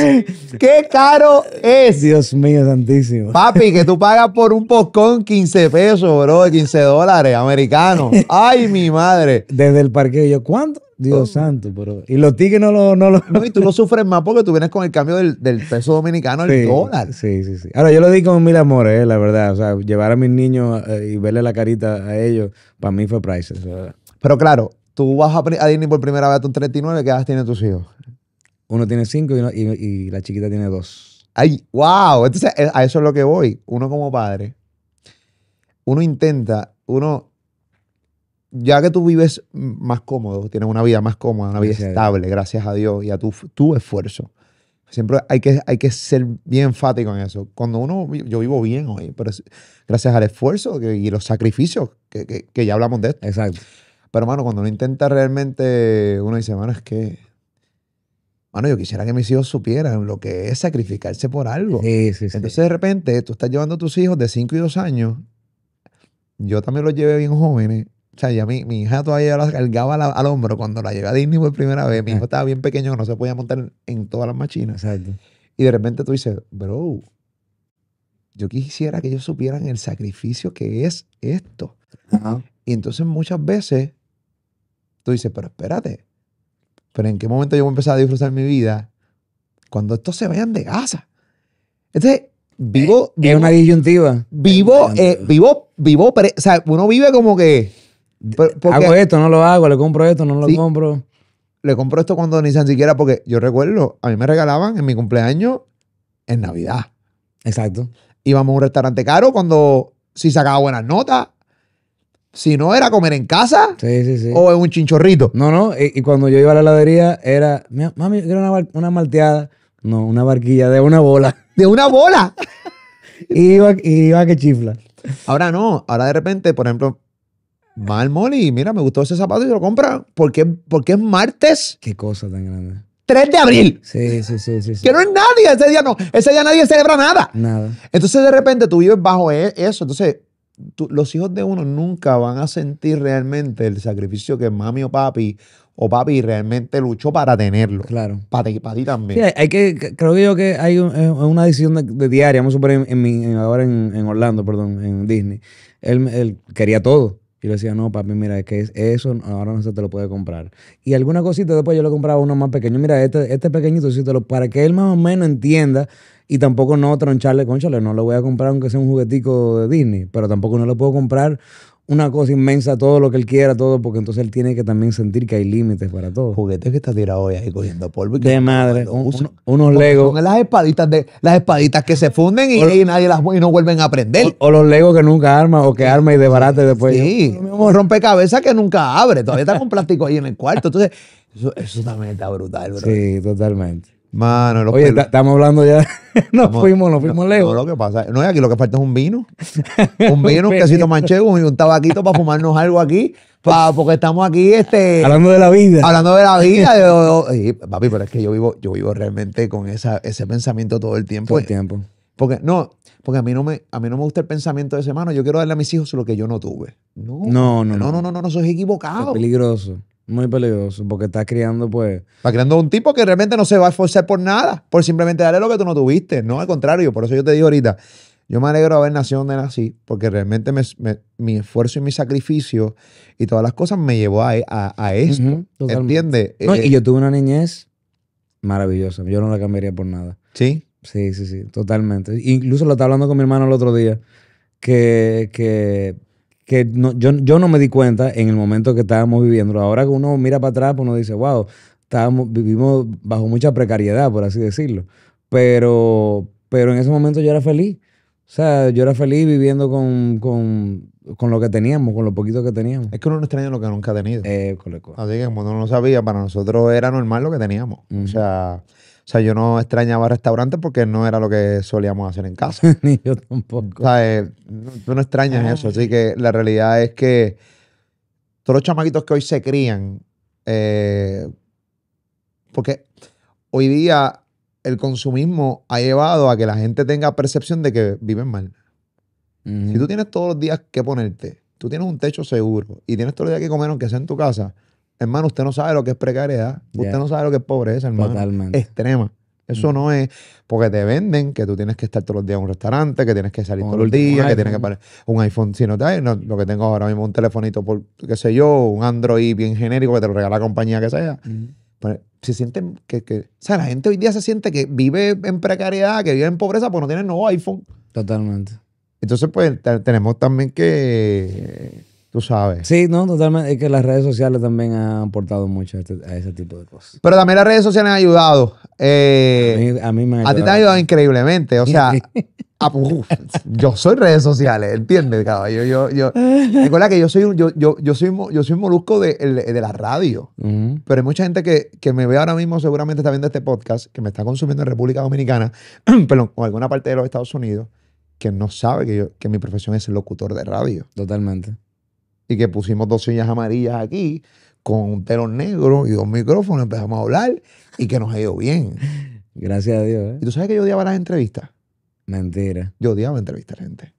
¡Qué caro es! Dios mío santísimo. Papi, que tú pagas por un pocón 15 pesos eso, bro, de 15 dólares americanos. Ay, mi madre. Desde el parque yo, ¿cuánto? Dios oh. santo, bro. Y los tigres no lo, no y tú no sufres más porque tú vienes con el cambio del, peso dominicano al dólar. Sí, sí, sí. Ahora, yo lo di con mil amores, eh, la verdad. O sea, llevar a mis niños eh, y verle la carita a ellos, para mí fue priceless. Pero claro, tú vas a, Disney por primera vez a un 39, ¿qué edad tienen tus hijos? Uno tiene cinco y, y la chiquita tiene dos. Ay, wow. Entonces, eh, a eso es lo que voy. Uno como padre uno intenta, uno, ya que tú vives más cómodo, tienes una vida más cómoda, una vida estable, gracias a Dios y a tu, tu esfuerzo. Siempre hay que, hay que ser bien enfático en eso. Cuando uno, yo vivo bien hoy, pero gracias al esfuerzo y los sacrificios, que, que, que, ya hablamos de esto. Exacto. Pero, mano, cuando uno intenta realmente, uno dice, mano, es que mano, yo quisiera que mis hijos supieran lo que es sacrificarse por algo. Sí, sí, sí. Entonces, de repente, tú estás llevando a tus hijos de 5 y 2 años yo también lo llevé bien jóvenes. O sea, ya mi, hija todavía la cargaba al hombro cuando la llevé a Disney por primera vez. Mi hijo estaba bien pequeño, no se podía montar en todas las máquinas. Exacto. Y de repente tú dices, bro, yo quisiera que ellos supieran el sacrificio que es esto. Y entonces muchas veces tú dices, pero espérate, pero en qué momento yo voy a empezar a disfrutar mi vida cuando estos se vayan de casa. Entonces, vivo... es una disyuntiva. Vivo, eh, vivo vivo, pero o sea, uno vive como que... hago esto, no lo hago, le compro esto, no lo compro. Le compro esto cuando ni siquiera, porque yo recuerdo, a mí me regalaban en mi cumpleaños en Navidad. Exacto. Íbamos a un restaurante caro cuando si sacaba buenas notas. Si no, era comer en casa. Sí, sí, sí. O en un chinchorrito. No, no. Y, cuando yo iba a la heladería, era, mami, era una, malteada. No, una barquilla de una bola. ¿De una bola? y iba, y iba que chifla. Ahora no, ahora de repente, por ejemplo, va al mall y mira, me gustó ese zapato y lo compra ¿Por qué es martes. Qué cosa tan grande. 3 de abril. Sí, sí, sí, sí, Que no es nadie, ese día no. Ese día nadie celebra nada. Nada. Entonces de repente tú vives bajo e, eso. Entonces los hijos de uno nunca van a sentir realmente el sacrificio que mami o papi o papi realmente luchó para tenerlo. Claro. Para ti, también. hay que, creo que yo que hay una decisión de, diaria, vamos a en, ahora en, Orlando, perdón, en Disney. Él, él quería todo. Y le decía, no, papi, mira, es que eso ahora no se te lo puede comprar. Y alguna cosita después yo le compraba uno más pequeño. Mira, este, este pequeñito, lo, para que él más o menos entienda y tampoco no troncharle, conchale, no lo voy a comprar aunque sea un juguetico de Disney, pero tampoco no lo puedo comprar una cosa inmensa, todo lo que él quiera, todo, porque entonces él tiene que también sentir que hay límites para todo. Juguetes que está tirado hoy ahí cogiendo polvo. Y de madre, unos legos. Son las espaditas, de, las espaditas que se funden y, nadie las y no vuelven a aprender. O, los legos que nunca arma o que arma y desbarate después. Sí, rompe rompecabezas que nunca abre, todavía está con plástico ahí en el cuarto. Entonces, eso, eso también está brutal, bro. Sí, totalmente. Mano, Oye, estamos hablando ya. nos fuimos, nos fuimos lejos. No, lo que pasa. No, aquí lo que falta es un vino. Un vino, un quesito manchego y un tabaquito para fumarnos algo aquí. Pa, porque estamos aquí, este. Hablando de la vida. Hablando de la vida. papi, pero es que yo vivo, yo vivo realmente con esa, ese pensamiento todo el tiempo. Todo el tiempo. Porque no, porque a mí no me, a mí no me gusta el pensamiento de ese mano. Yo quiero darle a mis hijos lo que yo no tuve. No, no, no. No, no, no, no, no, no, no sos equivocado. Es peligroso. Muy peligroso, porque estás criando, pues. Estás criando un tipo que realmente no se va a esforzar por nada, por simplemente darle lo que tú no tuviste. No, al contrario, por eso yo te digo ahorita, yo me alegro de haber nacido donde nací, porque realmente mi esfuerzo y mi sacrificio y todas las cosas me llevó a, a, esto. ¿Entiendes? y eh, yo tuve una niñez maravillosa. Yo no la cambiaría por nada. ¿Sí? Sí, sí, sí, totalmente. Incluso lo estaba hablando con mi hermano el otro día, que que yo, yo no me di cuenta en el momento que estábamos viviendo. Ahora que uno mira para atrás, pues uno dice, wow, estábamos, vivimos bajo mucha precariedad, por así decirlo. Pero, pero en ese momento yo era feliz. O sea, yo era feliz viviendo con, lo que teníamos, con lo poquito que teníamos. Es que uno no extraña lo que nunca ha tenido. Eh, Así que como uno no sabía, para nosotros era normal lo que teníamos. O sea, o sea, yo no extrañaba restaurantes porque no era lo que solíamos hacer en casa. Ni yo tampoco. O sea, eh, tú no extrañas ah. eso. Así que la realidad es que todos los chamaquitos que hoy se crían, eh, porque hoy día el consumismo ha llevado a que la gente tenga percepción de que viven mal. Si tú tienes todos los días que ponerte, tú tienes un techo seguro y tienes todos los días que comer aunque sea en tu casa, Hermano, usted no sabe lo que es precariedad. Usted no sabe lo que es pobreza, hermano. Totalmente. Extrema. Eso no es porque te venden que tú tienes que estar todos los días en un restaurante, que tienes que salir todos los días, que tienes que poner un iPhone. Si no te no, lo que tengo ahora mismo, un telefonito, por, qué sé yo, un Android bien genérico que te lo regala la compañía que sea. Pues, se sienten que, que, O sea, la gente hoy día se siente que vive en precariedad, que vive en pobreza porque no tiene nuevo iPhone. Totalmente. Entonces, pues tenemos también que Tú sabes. Sí, no, totalmente. Es que las redes sociales también han aportado mucho a, este, ese tipo de cosas. Pero también las redes sociales han ayudado. Eh, a, mí, me han a ti te han ayudado increíblemente. O sea, yo soy redes sociales, ¿entiendes, caballo? Yo, recuerda que yo soy un, yo, soy, yo soy un molusco de, la radio. Pero hay mucha gente que, que, me ve ahora mismo, seguramente está viendo este podcast, que me está consumiendo en República Dominicana, perdón, o alguna parte de los Estados Unidos, que no sabe que, yo, que mi profesión es el locutor de radio. Totalmente y que pusimos dos señas amarillas aquí con un pelo negro y dos micrófonos, empezamos a hablar y que nos ha ido bien. Gracias a Dios. ¿eh? ¿Y tú sabes que yo odiaba las entrevistas? Mentira. Yo odiaba entrevistas, gente.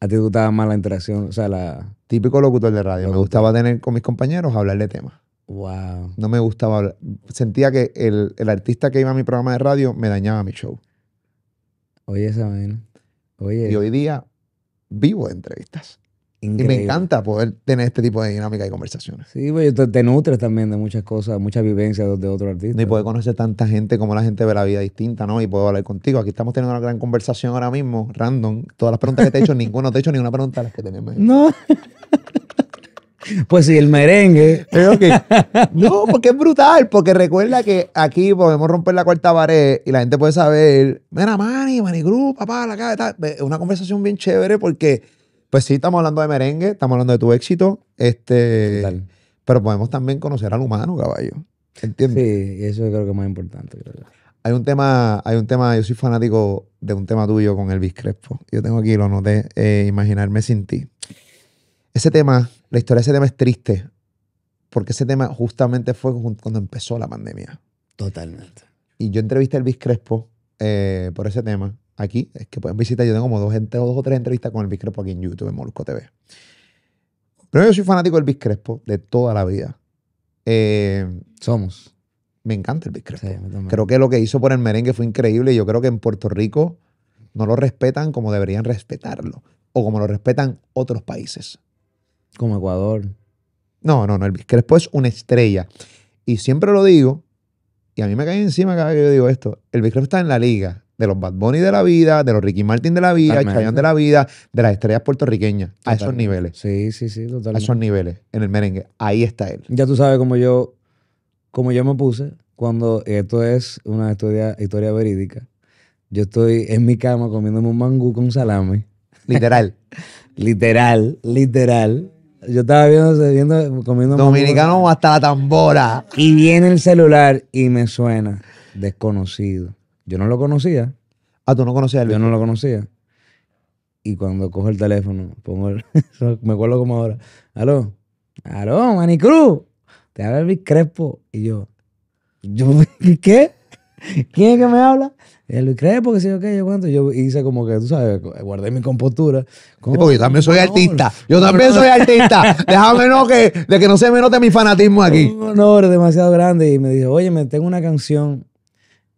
¿A ti te gustaba más la interacción? O sea, la... Típico locutor de radio. Me gustaba tener con mis compañeros hablar de temas. Wow. No me gustaba hablar. Sentía que el, artista que iba a mi programa de radio me dañaba mi show. Oye, esa Oye. Y hoy día vivo de entrevistas. Y me encanta poder tener este tipo de dinámica y conversaciones. Sí, pues te, nutres también de muchas cosas, muchas vivencias de, otros otro artista. Y poder conocer tanta gente, como la gente ve la vida distinta, ¿no? Y puedo hablar contigo. Aquí estamos teniendo una gran conversación ahora mismo, random. Todas las preguntas que te he hecho, ninguno te he hecho ni una pregunta de las que tenemos. No. Pues sí, el merengue. No, porque es brutal, porque recuerda que aquí podemos romper la cuarta pared y la gente puede saber, mira, Manny, Manny Group, papá, la cara, tal. Una conversación bien chévere porque pues sí, estamos hablando de merengue, estamos hablando de tu éxito, este, pero podemos también conocer al humano, caballo. ¿Entiendes? Sí, eso creo que es más importante. Hay un tema, hay un tema, yo soy fanático de un tema tuyo con Elvis Crespo. Yo tengo aquí, lo noté, de eh, Imaginarme sin ti. Ese tema, la historia de ese tema es triste, porque ese tema justamente fue cuando empezó la pandemia. Totalmente. Y yo entrevisté a Elvis Crespo eh, por ese tema aquí, es que pueden visitar. Yo tengo como dos, o tres entrevistas con el Crespo aquí en YouTube, en Molusco TV. Pero yo soy fanático del Vic de toda la vida. Eh, Somos. Me encanta el Crespo. creo que lo que hizo por el merengue fue increíble y yo creo que en Puerto Rico no lo respetan como deberían respetarlo o como lo respetan otros países. Como Ecuador. No, no, no. El Crespo es una estrella. Y siempre lo digo, y a mí me cae encima cada vez que yo digo esto. el Crespo está en la liga de los Bad Bunny de la vida, de los Ricky Martin de la vida, de la vida, de las estrellas puertorriqueñas, a esos niveles. Sí, sí, sí, totalmente. A esos niveles, en el merengue. Ahí está él. Ya tú sabes cómo yo, cómo yo me puse cuando, esto es una historia, historia verídica, yo estoy en mi cama comiéndome un mangú con salami. Literal. literal, literal. Yo estaba viendo, viendo comiendo. Dominicano hasta la tambora. Y viene el celular y me suena desconocido. Yo no lo conocía. Ah, tú no conocías el Yo no lo conocía. Y cuando cojo el teléfono, pongo me acuerdo como ahora. Aló, aló, Manicruz. Te habla Luis Crespo. Y yo, yo, ¿qué? ¿Quién es que me habla? El Luis Crespo, que sé yo qué, yo cuánto. Yo hice como que, tú sabes, guardé mi compostura. porque yo también soy artista. Yo también soy artista. Déjame no que, de que no se me note mi fanatismo aquí. Un honor demasiado grande. Y me dijo, oye, me tengo una canción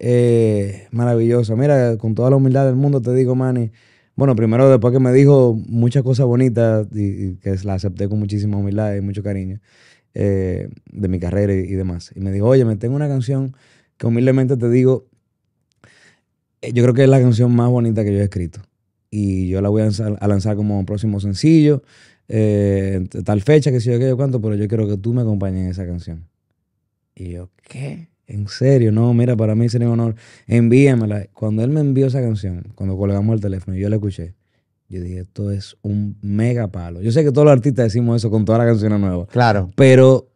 eh, maravillosa. Mira, con toda la humildad del mundo te digo, Manny. Bueno, primero, después que me dijo muchas cosas bonitas y, que la acepté con muchísima humildad y mucho cariño eh, de mi carrera y, demás. Y me dijo, oye, me tengo una canción que humildemente te digo, eh, yo creo que es la canción más bonita que yo he escrito. Y yo la voy a lanzar, como próximo sencillo, eh, tal fecha, que sé yo, que yo cuánto, pero yo quiero que tú me acompañes en esa canción. Y yo, ¿qué? en serio, no, mira, para mí sería un honor, envíamela. Cuando él me envió esa canción, cuando colgamos el teléfono y yo la escuché, yo dije, esto es un mega palo. Yo sé que todos los artistas decimos eso con toda la canción nueva. Claro. Pero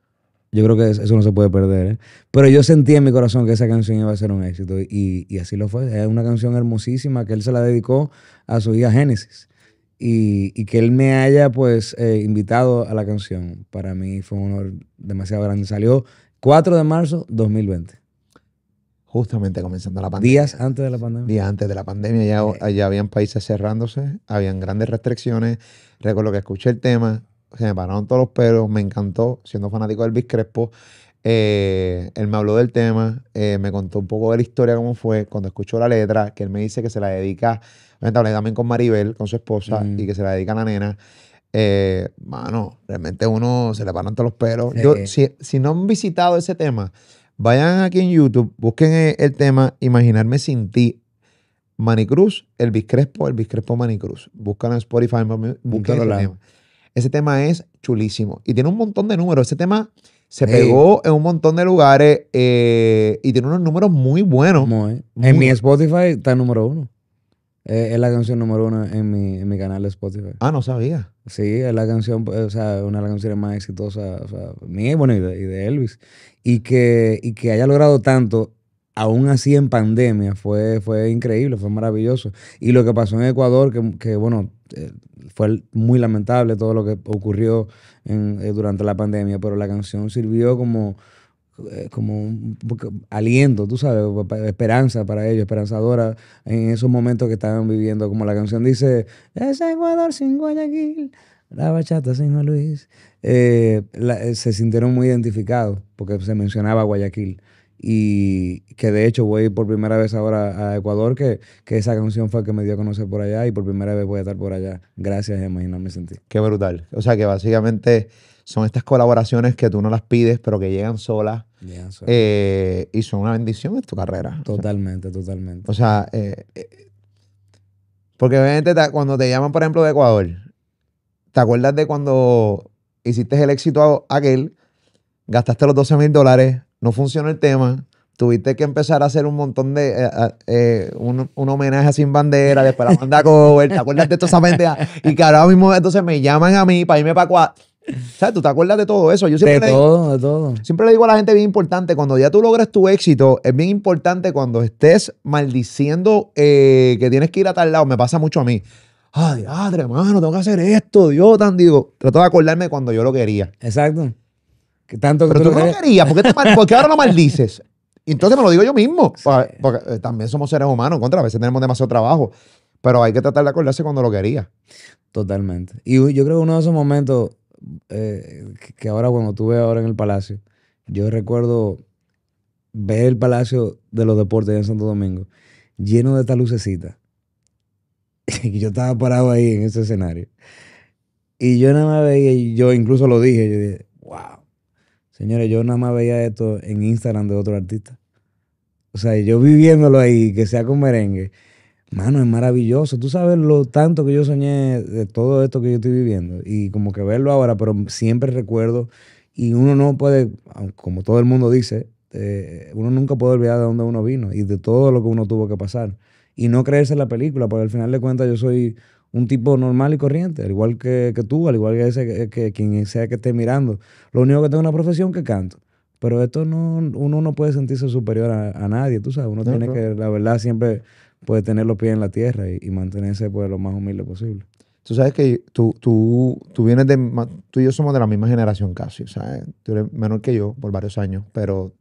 yo creo que eso no se puede perder. ¿eh? Pero yo sentí en mi corazón que esa canción iba a ser un éxito y, así lo fue. Es una canción hermosísima que él se la dedicó a su hija Génesis. Y, que él me haya pues eh, invitado a la canción, para mí fue un honor demasiado grande. Salió 4 de marzo 2020. Justamente comenzando la pandemia. Días antes de la pandemia. Días antes de la pandemia. Ya, habían países cerrándose, habían grandes restricciones. Recuerdo que escuché el tema, se me pararon todos los pelos, me encantó, siendo fanático del Elvis Crespo. Eh, él me habló del tema, eh, me contó un poco de la historia, cómo fue, cuando escuchó la letra, que él me dice que se la dedica, obviamente hablé también con Maribel, con su esposa, mm. y que se la dedica a la nena. Eh, mano, realmente uno se le paran todos los pelos. Yo, si, no han visitado ese tema, vayan aquí en YouTube, busquen e, el, tema Imaginarme sin ti. Manicruz, el Crespo, el Crespo Manicruz. buscan en Spotify, busquen ese tema. Ese tema es chulísimo y tiene un montón de números. Ese tema se pegó en un montón de lugares eh, y tiene unos números muy buenos. en mi Spotify está el número uno. Eh, es la canción número uno en mi, en mi canal de Spotify. Ah, no sabía. Sí, es la canción, o sea, una de las canciones más exitosas, o sea, mía y de, Elvis. Y que, y que haya logrado tanto aún así en pandemia fue, fue increíble, fue maravilloso. Y lo que pasó en Ecuador, que, bueno, eh, fue muy lamentable todo lo que ocurrió eh, durante la pandemia, pero la canción sirvió como, eh, como un aliento, tú sabes, esperanza para ellos, esperanzadora en esos momentos que estaban viviendo. Como la canción dice, es Ecuador sin Guayaquil, la bachata sin Luis. Eh, eh, se sintieron muy identificados porque se mencionaba Guayaquil. Y que de hecho voy por primera vez ahora a Ecuador, que, esa canción fue que me dio a conocer por allá y por primera vez voy a estar por allá. Gracias, imagíname sentir. Qué brutal. O sea que básicamente son estas colaboraciones que tú no las pides, pero que llegan solas. Llegan solas. Eh, y son una bendición en tu carrera. Totalmente, totalmente. O sea, eh, eh, porque obviamente cuando te llaman, por ejemplo, de Ecuador, ¿te acuerdas de cuando hiciste el éxito aquel? Gastaste los 12 mil dólares, no funcionó el tema tuviste que empezar a hacer un montón de un, homenaje a sin bandera, después la banda cover, ¿te acuerdas de esto esa Y que ahora mismo entonces me llaman a mí para irme para cuatro. ¿Sabes? ¿Tú te acuerdas de todo eso? Yo siempre de todo, de todo. Siempre le digo a la gente bien importante, cuando ya tú logras tu éxito, es bien importante cuando estés maldiciendo eh, que tienes que ir a tal lado. Me pasa mucho a mí. Ay, madre, hermano, tengo que hacer esto, Dios, tan digo. Trato de acordarme cuando yo lo quería. Exacto. Que Pero tú, no lo querías, ¿por qué, ahora lo maldices? Entonces me lo digo yo mismo, porque eh, también somos seres humanos, contra, a veces tenemos demasiado trabajo, pero hay que tratar de acordarse cuando lo quería. Totalmente. Y yo creo que uno de esos momentos eh, que ahora cuando tú ves ahora en el Palacio, yo recuerdo ver el Palacio de los Deportes en Santo Domingo lleno de esta lucecita. Y yo estaba parado ahí en ese escenario. Y yo nada más veía, yo incluso lo dije, yo dije, wow. Señores, yo nada más veía esto en Instagram de otro artista. O sea, yo viviéndolo ahí, que sea con merengue, mano, es maravilloso. Tú sabes lo tanto que yo soñé de todo esto que yo estoy viviendo y como que verlo ahora, pero siempre recuerdo y uno no puede, como todo el mundo dice, eh, uno nunca puede olvidar de dónde uno vino y de todo lo que uno tuvo que pasar. Y no creerse en la película, porque al final de cuentas yo soy un tipo normal y corriente, al igual que, que tú, al igual que, ese, que, quien sea que esté mirando. Lo único que tengo es una profesión que canto. Pero esto no, uno no puede sentirse superior a, nadie, tú sabes. Uno tiene que, la verdad, siempre puede tener los pies en la tierra y, mantenerse pues lo más humilde posible. Tú sabes que tú, tú, tú vienes de, tú y yo somos de la misma generación casi, sea, eh, Tú eres menor que yo por varios años, pero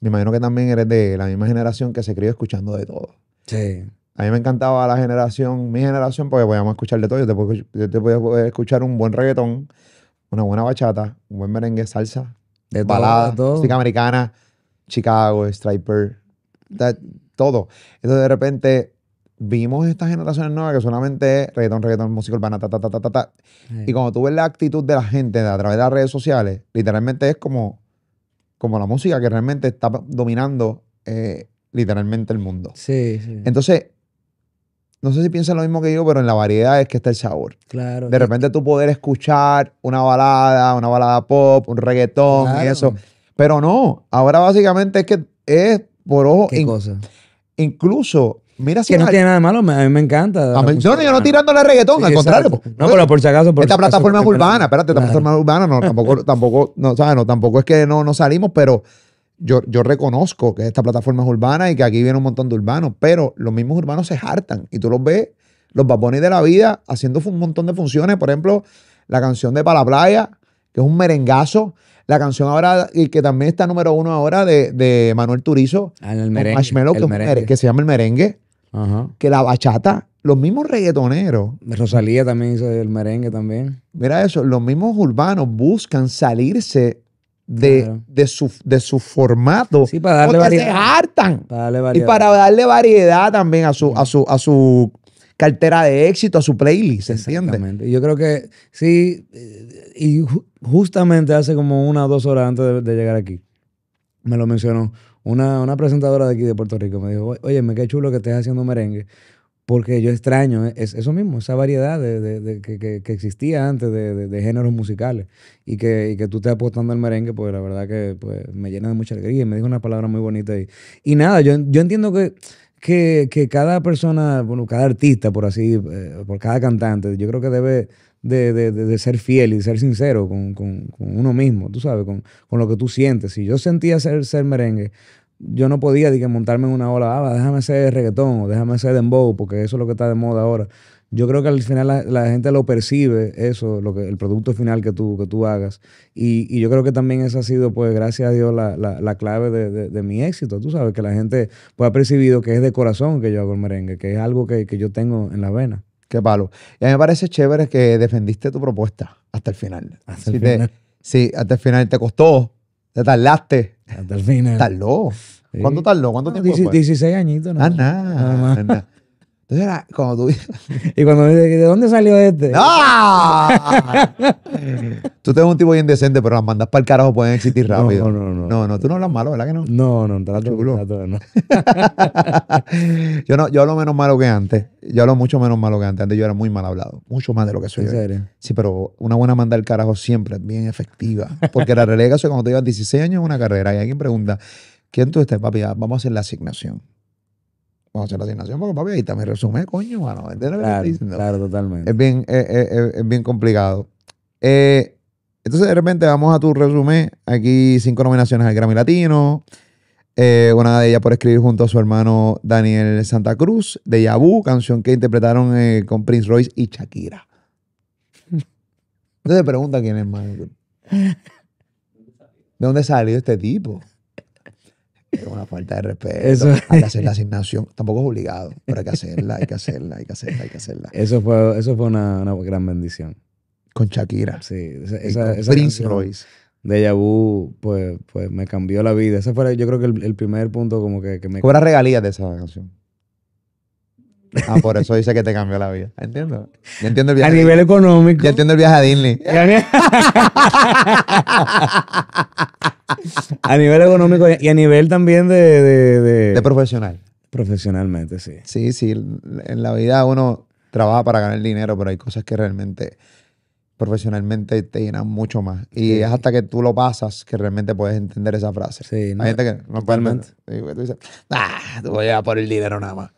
me imagino que también eres de la misma generación que se crió escuchando de todo. Sí. A mí me encantaba la generación, mi generación, porque podíamos escuchar de todo. Yo te, podía, escuchar un buen reggaetón, una buena bachata, un buen merengue, salsa, de balada, todo, música americana, Chicago, Striper todo. Entonces de repente vimos estas generaciones nuevas que solamente es reggaetón, reggaetón, música urbana, ta, ta, ta, ta, ta. Y cuando tú ves la actitud de la gente a través de las redes sociales, literalmente es como, como la música que realmente está dominando eh, literalmente el mundo. Sí, sí. Entonces, no sé si piensas lo mismo que yo, pero en la variedad es que está el sabor. Claro. De repente tú poder escuchar una balada, una balada pop, un reggaetón y eso. Pero no, ahora básicamente es que es por ojo. ¿Qué cosa? incluso, mira si... Que no tiene nada de malo, a mí me encanta. A no, no, yo no tirándole reggaetón, al contrario. Pues. No, pero por si acaso. Esta plataforma es urbana, espérate, esta plataforma es urbana, no, tampoco, tampoco, no, ¿sabes? No, tampoco es que no, salimos, pero yo, yo reconozco que esta plataforma es urbana y que aquí viene un montón de urbanos, pero los mismos urbanos se hartan y tú los ves, los babones de la vida, haciendo un montón de funciones, por ejemplo, la canción de Para la Playa, que es un merengazo, la canción ahora, y que también está número uno ahora de, Manuel Turizo, ah, el merengue, eh, que, se llama El Merengue, Ajá. que la bachata, los mismos reggaetoneros. Rosalía también hizo el merengue también. Mira eso, los mismos urbanos buscan salirse de, de, su, formato. Sí, para darle se hartan. Y para darle variedad también a su, a su, a su cartera de éxito, a su playlist, ¿entiendes? Exactamente. Yo creo que sí, eh, y justamente hace como una o dos horas antes de, llegar aquí, me lo mencionó una, presentadora de aquí de Puerto Rico, me dijo, oye, me qué chulo que estés haciendo merengue, porque yo extraño e, es, eso mismo, esa variedad de, que, existía antes de, géneros musicales y que, tú estés apostando al merengue, pues la verdad que pues, me llena de mucha alegría y me dijo una palabra muy bonita. ahí y nada, yo, yo entiendo que que, que, cada persona, bueno, cada artista, por así, eh, por cada cantante, yo creo que debe de, ser fiel y ser sincero con, uno mismo, tú sabes, con, lo que tú sientes. Si yo sentía ser, ser merengue, yo no podía montarme en una ola, ah, déjame ser reggaetón o déjame ser dembow, porque eso es lo que está de moda ahora yo creo que al final la, gente lo percibe, eso, lo que, el producto final que tú, que tú hagas. Y, y yo creo que también esa ha sido, pues, gracias a Dios, la, la, la clave de, de, mi éxito. Tú sabes que la gente pues, ha percibido que es de corazón que yo hago el merengue, que es algo que, que yo tengo en la vena. Qué palo. Y a mí me parece chévere que defendiste tu propuesta hasta el final. Hasta el final. Sí, hasta el final. Te costó, te tardaste. Hasta el final. Tardó. ¿Cuánto tardó? ¿Cuánto tiempo? 16, 16 añitos. Ah, nada. nada era como tú. y cuando me dice, ¿de dónde salió este? ¡Ah! tú eres un tipo bien decente, pero las mandas para el carajo pueden existir rápido. No, no, no. No, no, tú no hablas malo, ¿verdad que no? No, no, no. yo no. Yo hablo menos malo que antes. Yo hablo mucho menos malo que antes. Antes yo era muy mal hablado. Mucho más de lo que soy. ¿En serio? Sí, pero una buena manda al carajo siempre es bien efectiva. Porque la realidad es que cuando te llevas 16 años en una carrera y alguien pregunta, ¿quién tú estás papi? Ah, vamos a hacer la asignación vamos a hacer la asignación porque papi, ahí está mi resumen, coño, mano. claro, diciendo? Claro, totalmente. Es bien, eh, eh, eh, es bien complicado. entonces, de repente, vamos a tu resumen. Aquí cinco nominaciones al Grammy Latino. una de ellas por escribir junto a su hermano Daniel Santa Cruz, de Yabu, canción que interpretaron con Prince Royce y Shakira. Entonces pregunta quién es, más ¿De dónde salió este tipo? Es una falta de respeto. Hay que hacer la asignación. Tampoco es obligado, pero hay que hacerla, hay que hacerla, hay que hacerla, hay que hacerla. Eso fue, eso fue una, una gran bendición. Con Shakira. Sí, Prince Royce. De Yabu pues, pues me cambió la vida. Ese fue, yo creo que el, primer punto como que, que me... Cobra regalía de esa canción. Ah, por eso dice que te cambió la vida. Entiendo. entiendo el viaje. A nivel económico. Ya entiendo el viaje a Disney. a nivel económico y a nivel también de, de, profesional. Profesionalmente, sí. Sí, sí. En la vida uno trabaja para ganar dinero, pero hay cosas que realmente profesionalmente te llenan mucho más. Y es hasta que tú lo pasas que realmente puedes entender esa frase. Sí, no, Hay gente que no puede Tú dices, ah, voy a por el dinero nada más.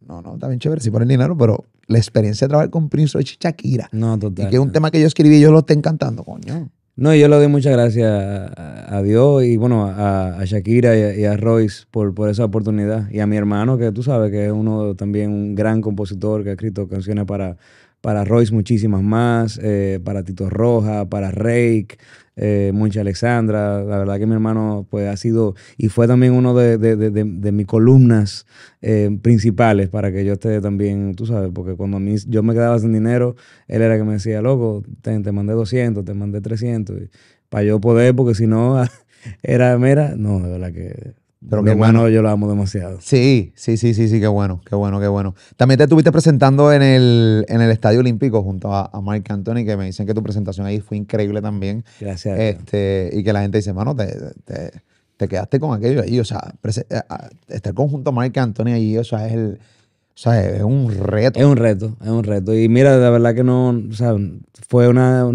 No, no, está bien chévere, sí por el dinero, pero la experiencia de trabajar con Prince Royce y Shakira. No, total. Y que es un tema que yo escribí y yo lo estoy encantando, coño. No, yo le doy muchas gracias a, Dios y bueno, a, Shakira y a, Royce por, por esa oportunidad. Y a mi hermano, que tú sabes que es uno también un gran compositor que ha escrito canciones para para Royce muchísimas más, eh, para Tito Roja, para Reik, eh, Alexandra. La verdad que mi hermano pues, ha sido y fue también uno de, de, de, de mis columnas eh, principales para que yo esté también, tú sabes, porque cuando a yo me quedaba sin dinero, él era que me decía, loco, te, mandé 200, te mandé 300, para yo poder, porque si no, era, mera no, de verdad que pero qué bueno. yo lo amo demasiado. Sí, sí, sí, sí, sí, qué bueno, qué bueno, qué bueno. También te estuviste presentando en el, en el Estadio Olímpico junto a, a Mark Anthony, que me dicen que tu presentación ahí fue increíble también. Gracias. Este, y que la gente dice, mano, te, quedaste con aquello ahí. O sea, eh, estar conjunto a Mark Anthony ahí, o sea, es el o sea, es un reto. Es un reto, es un reto. Y mira, la verdad que no, o sea, fue una,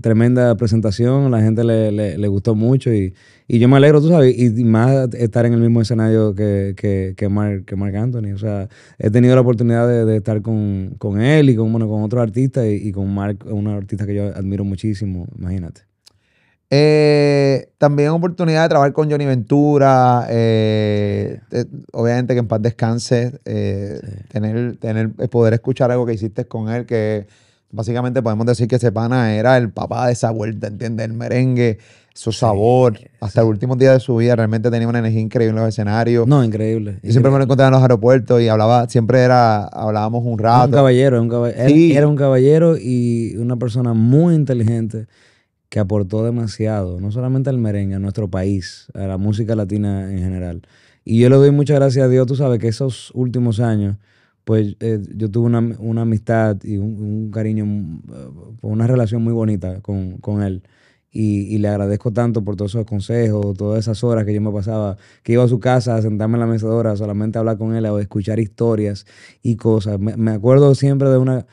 tremenda presentación, la gente le, le, gustó mucho y, y, yo me alegro, tú sabes, y, más estar en el mismo escenario que, que, que, Mark, que Mark Anthony. O sea, he tenido la oportunidad de, estar con, con, él y con, bueno, con otros artistas y, y con Mark, un artista que yo admiro muchísimo, imagínate. Eh, también oportunidad de trabajar con Johnny Ventura, eh, eh, obviamente que en paz descanse, tener, poder escuchar algo que hiciste con él, que básicamente podemos decir que ese pana era el papá de esa vuelta, entiende El merengue, su sabor, hasta el último día de su vida, realmente tenía una energía increíble en los escenarios. No, increíble. y siempre me lo encontraba en los aeropuertos y hablaba, siempre era, hablábamos un rato. Un caballero, un caballero. era un caballero y una persona muy inteligente que aportó demasiado, no solamente al merengue, a nuestro país, a la música latina en general. Y yo le doy muchas gracias a Dios, tú sabes que esos últimos años, pues eh, yo tuve una, amistad y un, cariño, mm, eh, una relación muy bonita con, él. Y, le agradezco tanto por todos esos consejos, todas esas horas que yo me pasaba, que iba a su casa a sentarme en la mesadora solamente a hablar con él o escuchar historias y cosas. me acuerdo siempre de una,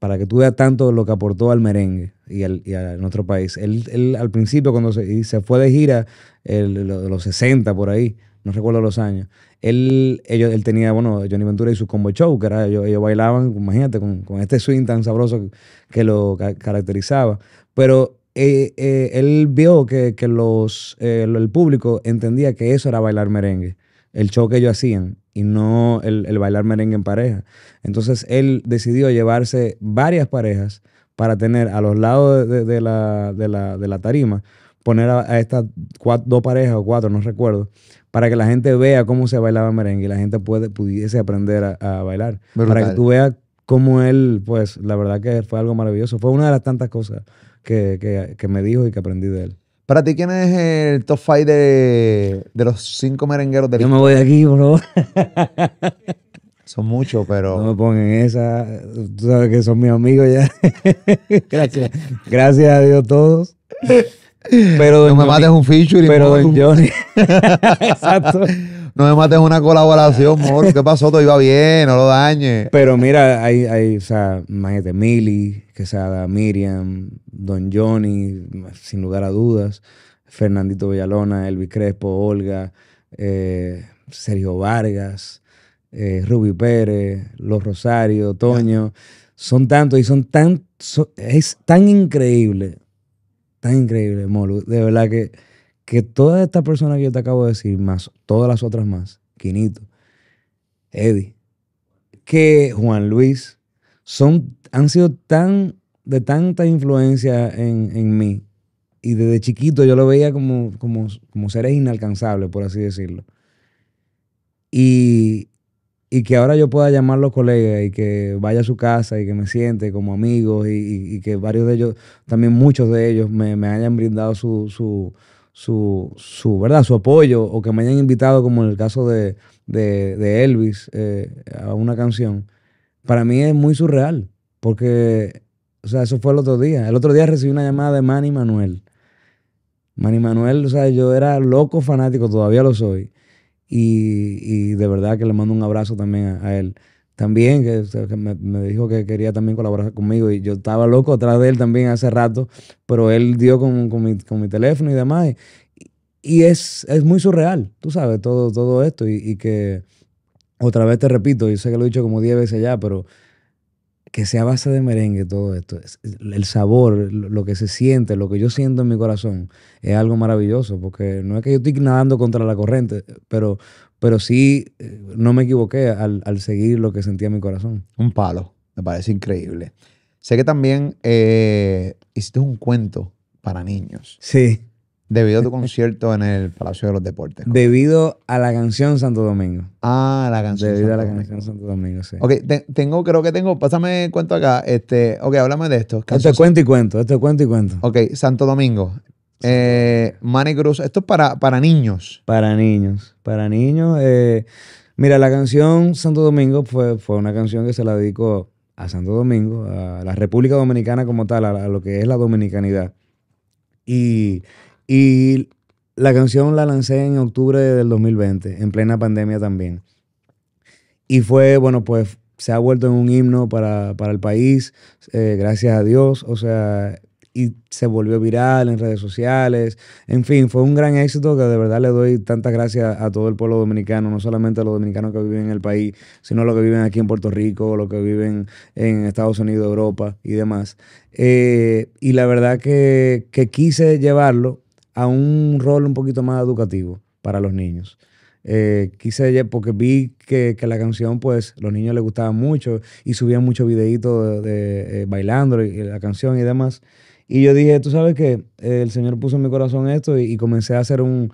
para que tú veas tanto lo que aportó al merengue y, a nuestro país. Él, al principio, cuando se, se fue de gira, el, los, 60 por ahí, no recuerdo los años, él, él tenía, bueno, Johnny Ventura y su combo show, que era, ellos, ellos bailaban, imagínate, con, con, este swing tan sabroso que lo caracterizaba. Pero eh, eh, él vio que, los, eh, el público entendía que eso era bailar merengue, el show que ellos hacían, y no el, el bailar merengue en pareja. Entonces él decidió llevarse varias parejas para tener a los lados de, de, la, tarima, poner a, estas dos parejas o cuatro, no recuerdo, para que la gente vea cómo se bailaba merengue y la gente puede, pudiese aprender a, bailar. Para que tú veas cómo él, pues la verdad que fue algo maravilloso. Fue una de las tantas cosas que, me dijo y que aprendí de él. Para ti, ¿quién es el top five de, los cinco merengueros del Yo me voy de aquí, bro. Son muchos, pero. No me pongan esa. Tú sabes que son mis amigos ya. Gracias. Gracias a Dios todos. Pero no me mates un feature Pero Don Johnny. Exacto. No me mates una colaboración, amor. ¿Qué pasó? Todo iba bien, no lo dañes. Pero mira, hay, hay o sea, imagínate, que sea Miriam, Don Johnny, sin lugar a dudas, Fernandito Villalona, Elvis Crespo, Olga, eh, Sergio Vargas, eh, Pérez, Los Rosarios, Toño, son tantos y son tan, es tan increíble, tan increíble, Molu, de verdad que, que todas estas personas que yo te acabo de decir, más todas las otras más, Quinito, Eddie, que Juan Luis, son, han sido tan, de tanta influencia en, mí. Y desde chiquito yo lo veía como, como, como seres inalcanzables, por así decirlo. Y, y que ahora yo pueda llamar a los colegas y que vaya a su casa y que me siente como amigos y, que varios de ellos, también muchos de ellos, me, hayan brindado su, su, su, su, ¿verdad? su apoyo o que me hayan invitado, como en el caso de, Elvis, eh, a una canción. Para mí es muy surreal, porque, o sea, eso fue el otro día. El otro día recibí una llamada de Manny Manuel. Manny Manuel, o sea, yo era loco fanático, todavía lo soy. Y, y, de verdad que le mando un abrazo también a, él. También, que, me, me, dijo que quería también colaborar conmigo y yo estaba loco atrás de él también hace rato, pero él dio con, con, mi, con mi, teléfono y demás. Y, es, es muy surreal, tú sabes, todo, todo esto y, y que otra vez te repito, yo sé que lo he dicho como 10 veces ya, pero que sea base de merengue todo esto, el sabor, lo que se siente, lo que yo siento en mi corazón, es algo maravilloso, porque no es que yo estoy nadando contra la corriente, pero, pero sí eh, no me equivoqué al, seguir lo que sentía en mi corazón. Un palo, me parece increíble. Sé que también eh, hiciste un cuento para niños. Sí. Debido a tu concierto en el Palacio de los Deportes. Debido a la canción Santo Domingo. Ah, la canción. Debido a la canción Santo Domingo, sí. Ok, tengo, creo que tengo, pásame cuento acá. Este, ok, háblame de esto. esto cuento y cuento, esto cuento y cuento. Ok, Santo Domingo. Eh, Manny Cruz, esto es para, para niños. Para niños, para niños. Eh, mira, la canción Santo Domingo fue, fue una canción que se la dedicó a Santo Domingo, a la República Dominicana como tal, a lo que es la dominicanidad. Y y la canción la lancé en octubre del 2020, en plena pandemia también. Y fue, bueno, pues se ha vuelto en un himno para, el país, eh, gracias a Dios, o sea, y se volvió viral en redes sociales, en fin, fue un gran éxito que de verdad le doy tantas gracias a todo el pueblo dominicano, no solamente a los dominicanos que viven en el país, sino a los que viven aquí en Puerto Rico, los que viven en Estados Unidos, Europa y demás. Eh, y la verdad que quise llevarlo a un rol un poquito más educativo para los niños. Eh, quise porque vi que, la canción, pues, los niños les gustaban mucho y subían muchos videitos de, eh, bailando la canción y demás. Y yo dije, tú sabes que eh, el Señor puso en mi corazón esto y, comencé a hacer un,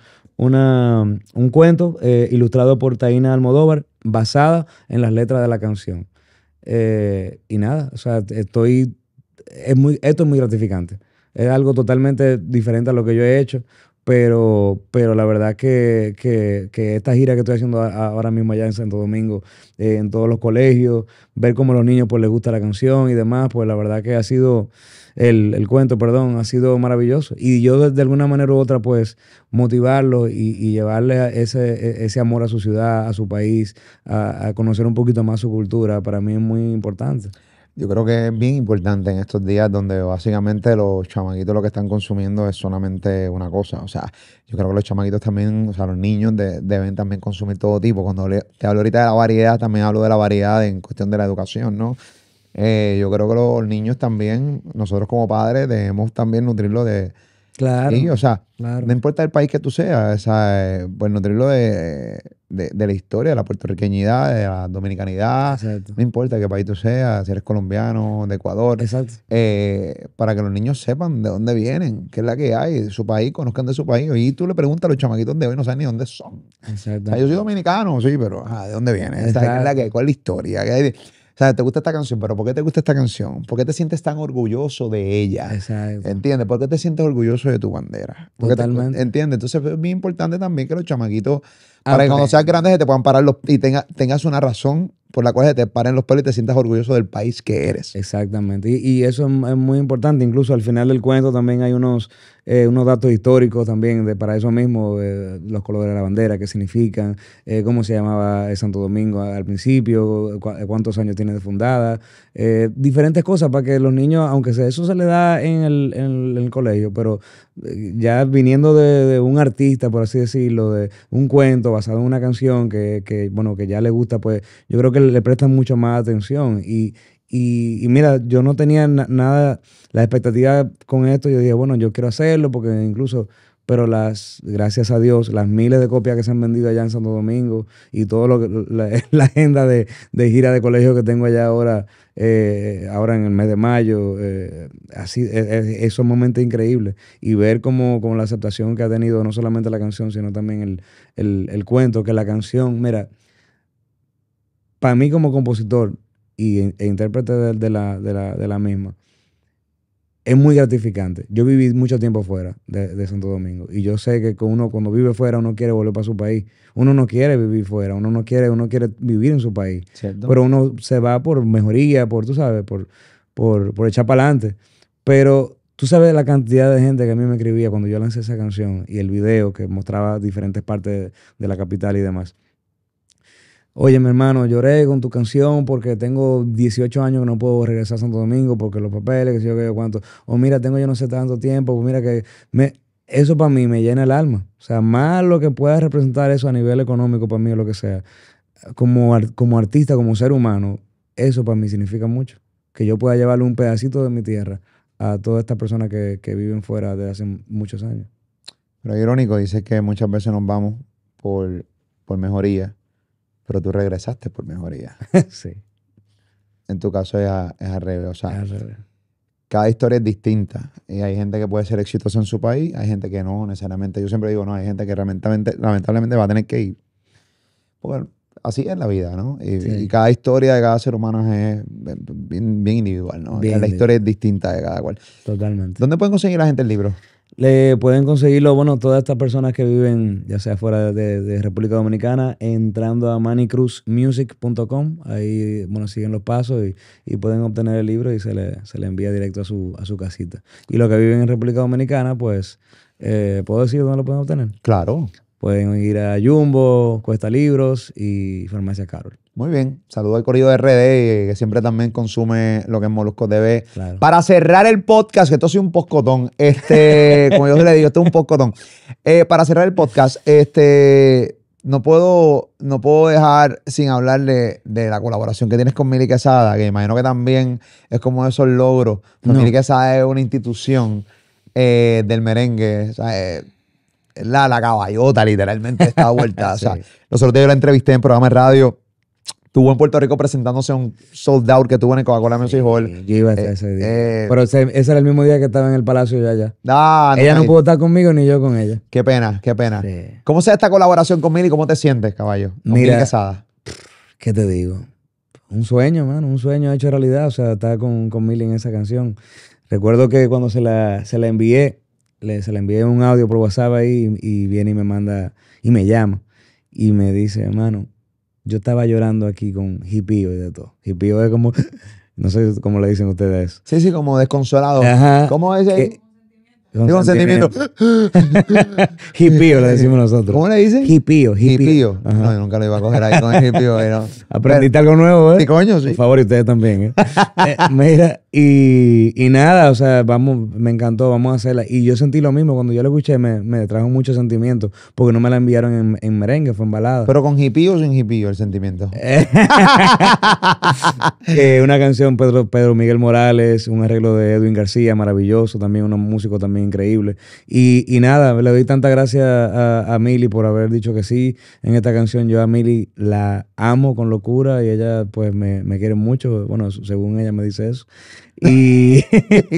cuento eh, ilustrado por Taina Almodóvar basada en las letras de la canción. y nada, o sea, estoy, es muy, esto es muy gratificante es algo totalmente diferente a lo que yo he hecho. Pero, pero la verdad que, que, que esta gira que estoy haciendo ahora mismo allá en Santo Domingo, eh, en todos los colegios, ver cómo a los niños pues, les gusta la canción y demás, pues la verdad que ha sido, el, el, cuento, perdón, ha sido maravilloso. Y yo de, alguna manera u otra, pues, motivarlos y, y llevarle ese, e, ese, amor a su ciudad, a su país, a, a conocer un poquito más su cultura, para mí es muy importante. Yo creo que es bien importante en estos días donde básicamente los chamaquitos lo que están consumiendo es solamente una cosa. O sea, yo creo que los chamaquitos también, o sea, los niños deben también consumir todo tipo. Cuando te hablo ahorita de la variedad, también hablo de la variedad en cuestión de la educación, ¿no? Eh, yo creo que los niños también, nosotros como padres, debemos también nutrirlos de, Claro. ¿sí? O sea, no importa el país que tú seas, esa, pues nutrirlo de, de, de, la historia, de la puertorriqueñidad, de la dominicanidad. No importa qué país tú seas, si eres colombiano, de Ecuador. Eh, para que los niños sepan de dónde vienen, qué es la que hay, su país, conozcan de su país. Y tú le preguntas a los chamaquitos de hoy, no saben ni dónde son. Exacto. yo soy dominicano, sí, pero ¿de dónde vienen, es la que, ¿Cuál es la historia? ¿Qué hay? sea, te gusta esta canción, pero ¿por qué te gusta esta canción? ¿Por qué te sientes tan orgulloso de ella? Exacto. ¿Entiendes? ¿Por qué te sientes orgulloso de tu bandera? Porque Totalmente. ¿Entiendes? Entonces es muy importante también que los chamaquitos, para que ah, cuando seas grandes, se te puedan parar los, y tenga, tengas una razón por la cual te paren los pelos y te sientas orgulloso del país que eres. Exactamente. Y, eso es muy importante. Incluso al final del cuento también hay unos eh, unos datos históricos también de, para eso mismo, los colores de la bandera, qué significan, eh, cómo se llamaba Santo Domingo al principio, eh, cuántos años tiene de fundada, diferentes cosas para que los niños, aunque sea, eso se le da en el, en el, colegio, pero ya viniendo de, un artista, por así decirlo, de un cuento basado en una canción que, que, bueno, que ya le gusta, pues yo creo que le prestan mucho más atención y, y, mira, yo no tenía nada, la expectativa con esto, yo dije, bueno, yo quiero hacerlo, porque incluso, pero las, gracias a Dios, las miles de copias que se han vendido allá en Santo Domingo y todo lo que, la, agenda de, gira de colegio que tengo allá ahora, eh, ahora en el mes de mayo, eh, así, es, e, esos momentos Y ver como, como la aceptación que ha tenido no solamente la canción, sino también el, el cuento, que la canción, mira, para mí como compositor, y, e intérprete de, la, de, la, misma. Es muy gratificante. Yo viví mucho tiempo fuera de, Santo Domingo y yo sé que uno cuando vive fuera uno quiere volver para su país. Uno no quiere vivir fuera, uno no quiere, uno quiere vivir en su país. Pero uno se va por mejoría, por, tú sabes, por, por, por echar para adelante. Pero Tú sabes la cantidad de gente que a mí me escribía cuando yo lancé esa canción y el video que mostraba diferentes partes de la capital y demás oye, mi hermano, lloré con tu canción porque tengo 18 años que no puedo regresar a Santo Domingo porque los papeles, que sé yo, qué cuánto. O mira, tengo yo no sé tanto tiempo, pues mira que... eso para mí me llena el alma. O sea, más lo que pueda representar eso a nivel económico para mí o lo que sea. Como, como artista, como ser humano, eso para mí significa mucho. Que yo pueda llevarle un pedacito de mi tierra a todas estas personas que, viven fuera desde hace muchos años. Pero irónico, dice que muchas veces nos vamos por, por mejoría pero tú regresaste por mejoría. sí. En tu caso es, es al revés. cada historia es distinta. Y hay gente que puede ser exitosa en su país, hay gente que no necesariamente. Yo siempre digo, no, hay gente que lamentablemente, lamentablemente va a tener que ir. Porque así es la vida, ¿no? Y, cada historia de cada ser humano es bien, individual, ¿no? la historia es distinta de cada cual. Totalmente. ¿Dónde pueden conseguir la gente el libro? Le pueden conseguirlo, bueno, todas estas personas que viven, ya sea fuera de, República Dominicana, entrando a manicruzmusic.com. Ahí, bueno, siguen los pasos y, pueden obtener el libro y se le, se le envía directo a su, a su casita. Y los que viven en República Dominicana, pues, eh, ¿puedo decir dónde lo pueden obtener? Claro. Pueden ir a Jumbo, Cuesta Libros y Farmacia Carol. Muy bien. Saludo al corrido de RD, que siempre también consume lo que es Molusco TV. Para cerrar el podcast, que esto es un poscotón, este, como yo le digo, esto es un poscotón. Eh, para cerrar el podcast, este, no puedo, no puedo dejar sin hablarle de la colaboración que tienes con Mili Quesada, que imagino que también es como esos logros. No. Pues Mili Quesada es una institución eh, del merengue. Eh, la, la caballota, literalmente, está vuelta. O sea, yo la entrevisté en programa de radio Estuvo en Puerto Rico presentándose a un sold out que tuvo en Coca-Cola Music Hall. Yo iba eh, ese día. Eh, Pero ese, era el mismo día que estaba en el Palacio ya allá. Ah, ella no, pudo estar conmigo ni yo con ella. Qué pena, qué pena. ¿Cómo se esta colaboración con Mili? ¿Cómo te sientes, caballo? Mira, Mili Casada. ¿Qué te digo? Un sueño, mano, un sueño hecho realidad. O sea, estar con, con Mili en esa canción. Recuerdo que cuando se la, se envié, le, se la envié un audio por WhatsApp ahí y viene y me manda y me llama y me dice, hermano, yo estaba llorando aquí con hipío y de todo. Hipío es como, no sé cómo le dicen ustedes eso. Sí, sí, como desconsolado. ¿Cómo es ahí? Con un sentimiento. le decimos nosotros. ¿Cómo le dicen? Hipío, hipío. No, yo nunca lo iba a coger ahí con el hipío. Eh, Aprendiste algo nuevo, ¿eh? Sí, coño, sí. Por favor, y ustedes también, eh, eh mira, y, nada, o sea, vamos, me encantó, vamos a hacerla. Y yo sentí lo mismo, cuando yo la escuché me, trajo mucho sentimiento, porque no me la enviaron en, merengue, fue embalada ¿Pero con hippie o sin hippie el sentimiento? Eh, una canción, Pedro, Pedro Miguel Morales, un arreglo de Edwin García, maravilloso, también unos músico también increíble. Y, y nada, le doy tanta gracias a, a Mili por haber dicho que sí en esta canción. Yo a Mili la amo con locura y ella pues me, me quiere mucho, bueno, según ella me dice eso. Y,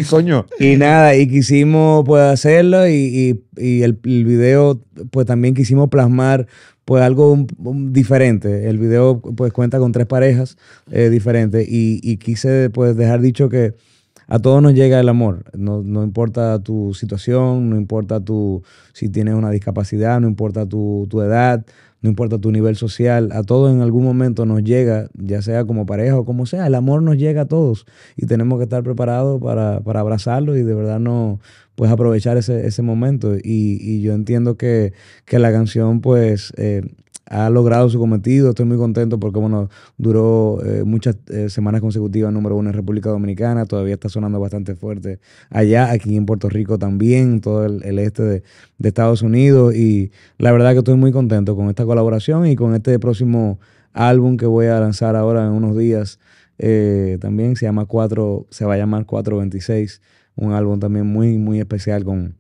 coño. y nada, y quisimos pues hacerlo y, el, video pues también quisimos plasmar pues algo diferente. El video pues cuenta con tres parejas eh, diferentes y, y quise pues dejar dicho que a todos nos llega el amor. No, importa tu situación, no importa tu, si tienes una discapacidad, no importa tu, tu, edad, no importa tu nivel social. A todos en algún momento nos llega, ya sea como pareja o como sea, el amor nos llega a todos y tenemos que estar preparados para, para abrazarlo y de verdad no, pues aprovechar ese, ese momento. Y, y yo entiendo que, que la canción pues... Eh, ha logrado su cometido. Estoy muy contento porque, bueno, duró eh, muchas eh, semanas consecutivas número uno en República Dominicana. Todavía está sonando bastante fuerte allá, aquí en Puerto Rico también, todo el, este de, Estados Unidos. Y la verdad que estoy muy contento con esta colaboración y con este próximo álbum que voy a lanzar ahora en unos días. Eh, también se llama 4, se va a llamar 426, un álbum también muy, muy especial con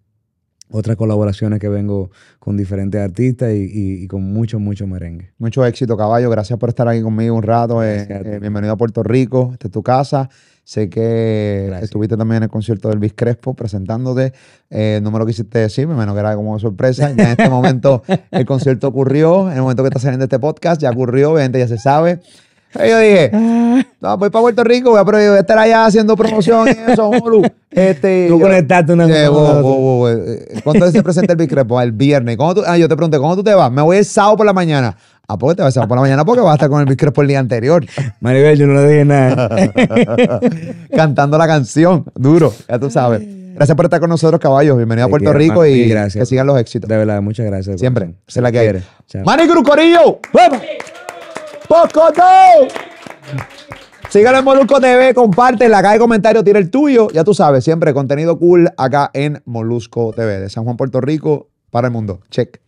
otras colaboraciones que vengo con diferentes artistas y, y, con mucho, mucho merengue. Mucho éxito, caballo. Gracias por estar aquí conmigo un rato. Eh, eh, bienvenido a Puerto Rico. Esta es tu casa. Sé que estuviste también en el concierto del Elvis Crespo presentándote. Eh, no me lo quisiste decir, menos que era como sorpresa. en este momento el concierto ocurrió. En el momento que está saliendo este podcast, ya ocurrió, obviamente ya se sabe. Y yo dije, ah. voy para Puerto Rico, voy a, estar allá haciendo promoción y eso, Olu. Este, tú conectaste una cosa. Eh, eh, ¿Cuánto se presenta el bicrepo? El viernes. Ah, yo te pregunté, ¿cómo tú te vas? Me voy el sábado por la mañana. ¿A ah, poco pues te vas el sábado por la mañana? Porque vas a estar con el bicrepo el día anterior. Maribel, yo no le dije nada. Cantando la canción, duro, ya tú sabes. Gracias por estar con nosotros, caballos. Bienvenido a Puerto Rico y que sigan los éxitos. De verdad, muchas gracias. Siempre. Se la que Mani Cruz Corillo. ¡Vamos! Pocoto. Síganos en Molusco TV, comparte la caja de comentarios, tira el tuyo. Ya tú sabes, siempre contenido cool acá en Molusco TV de San Juan, Puerto Rico, para el mundo. Check.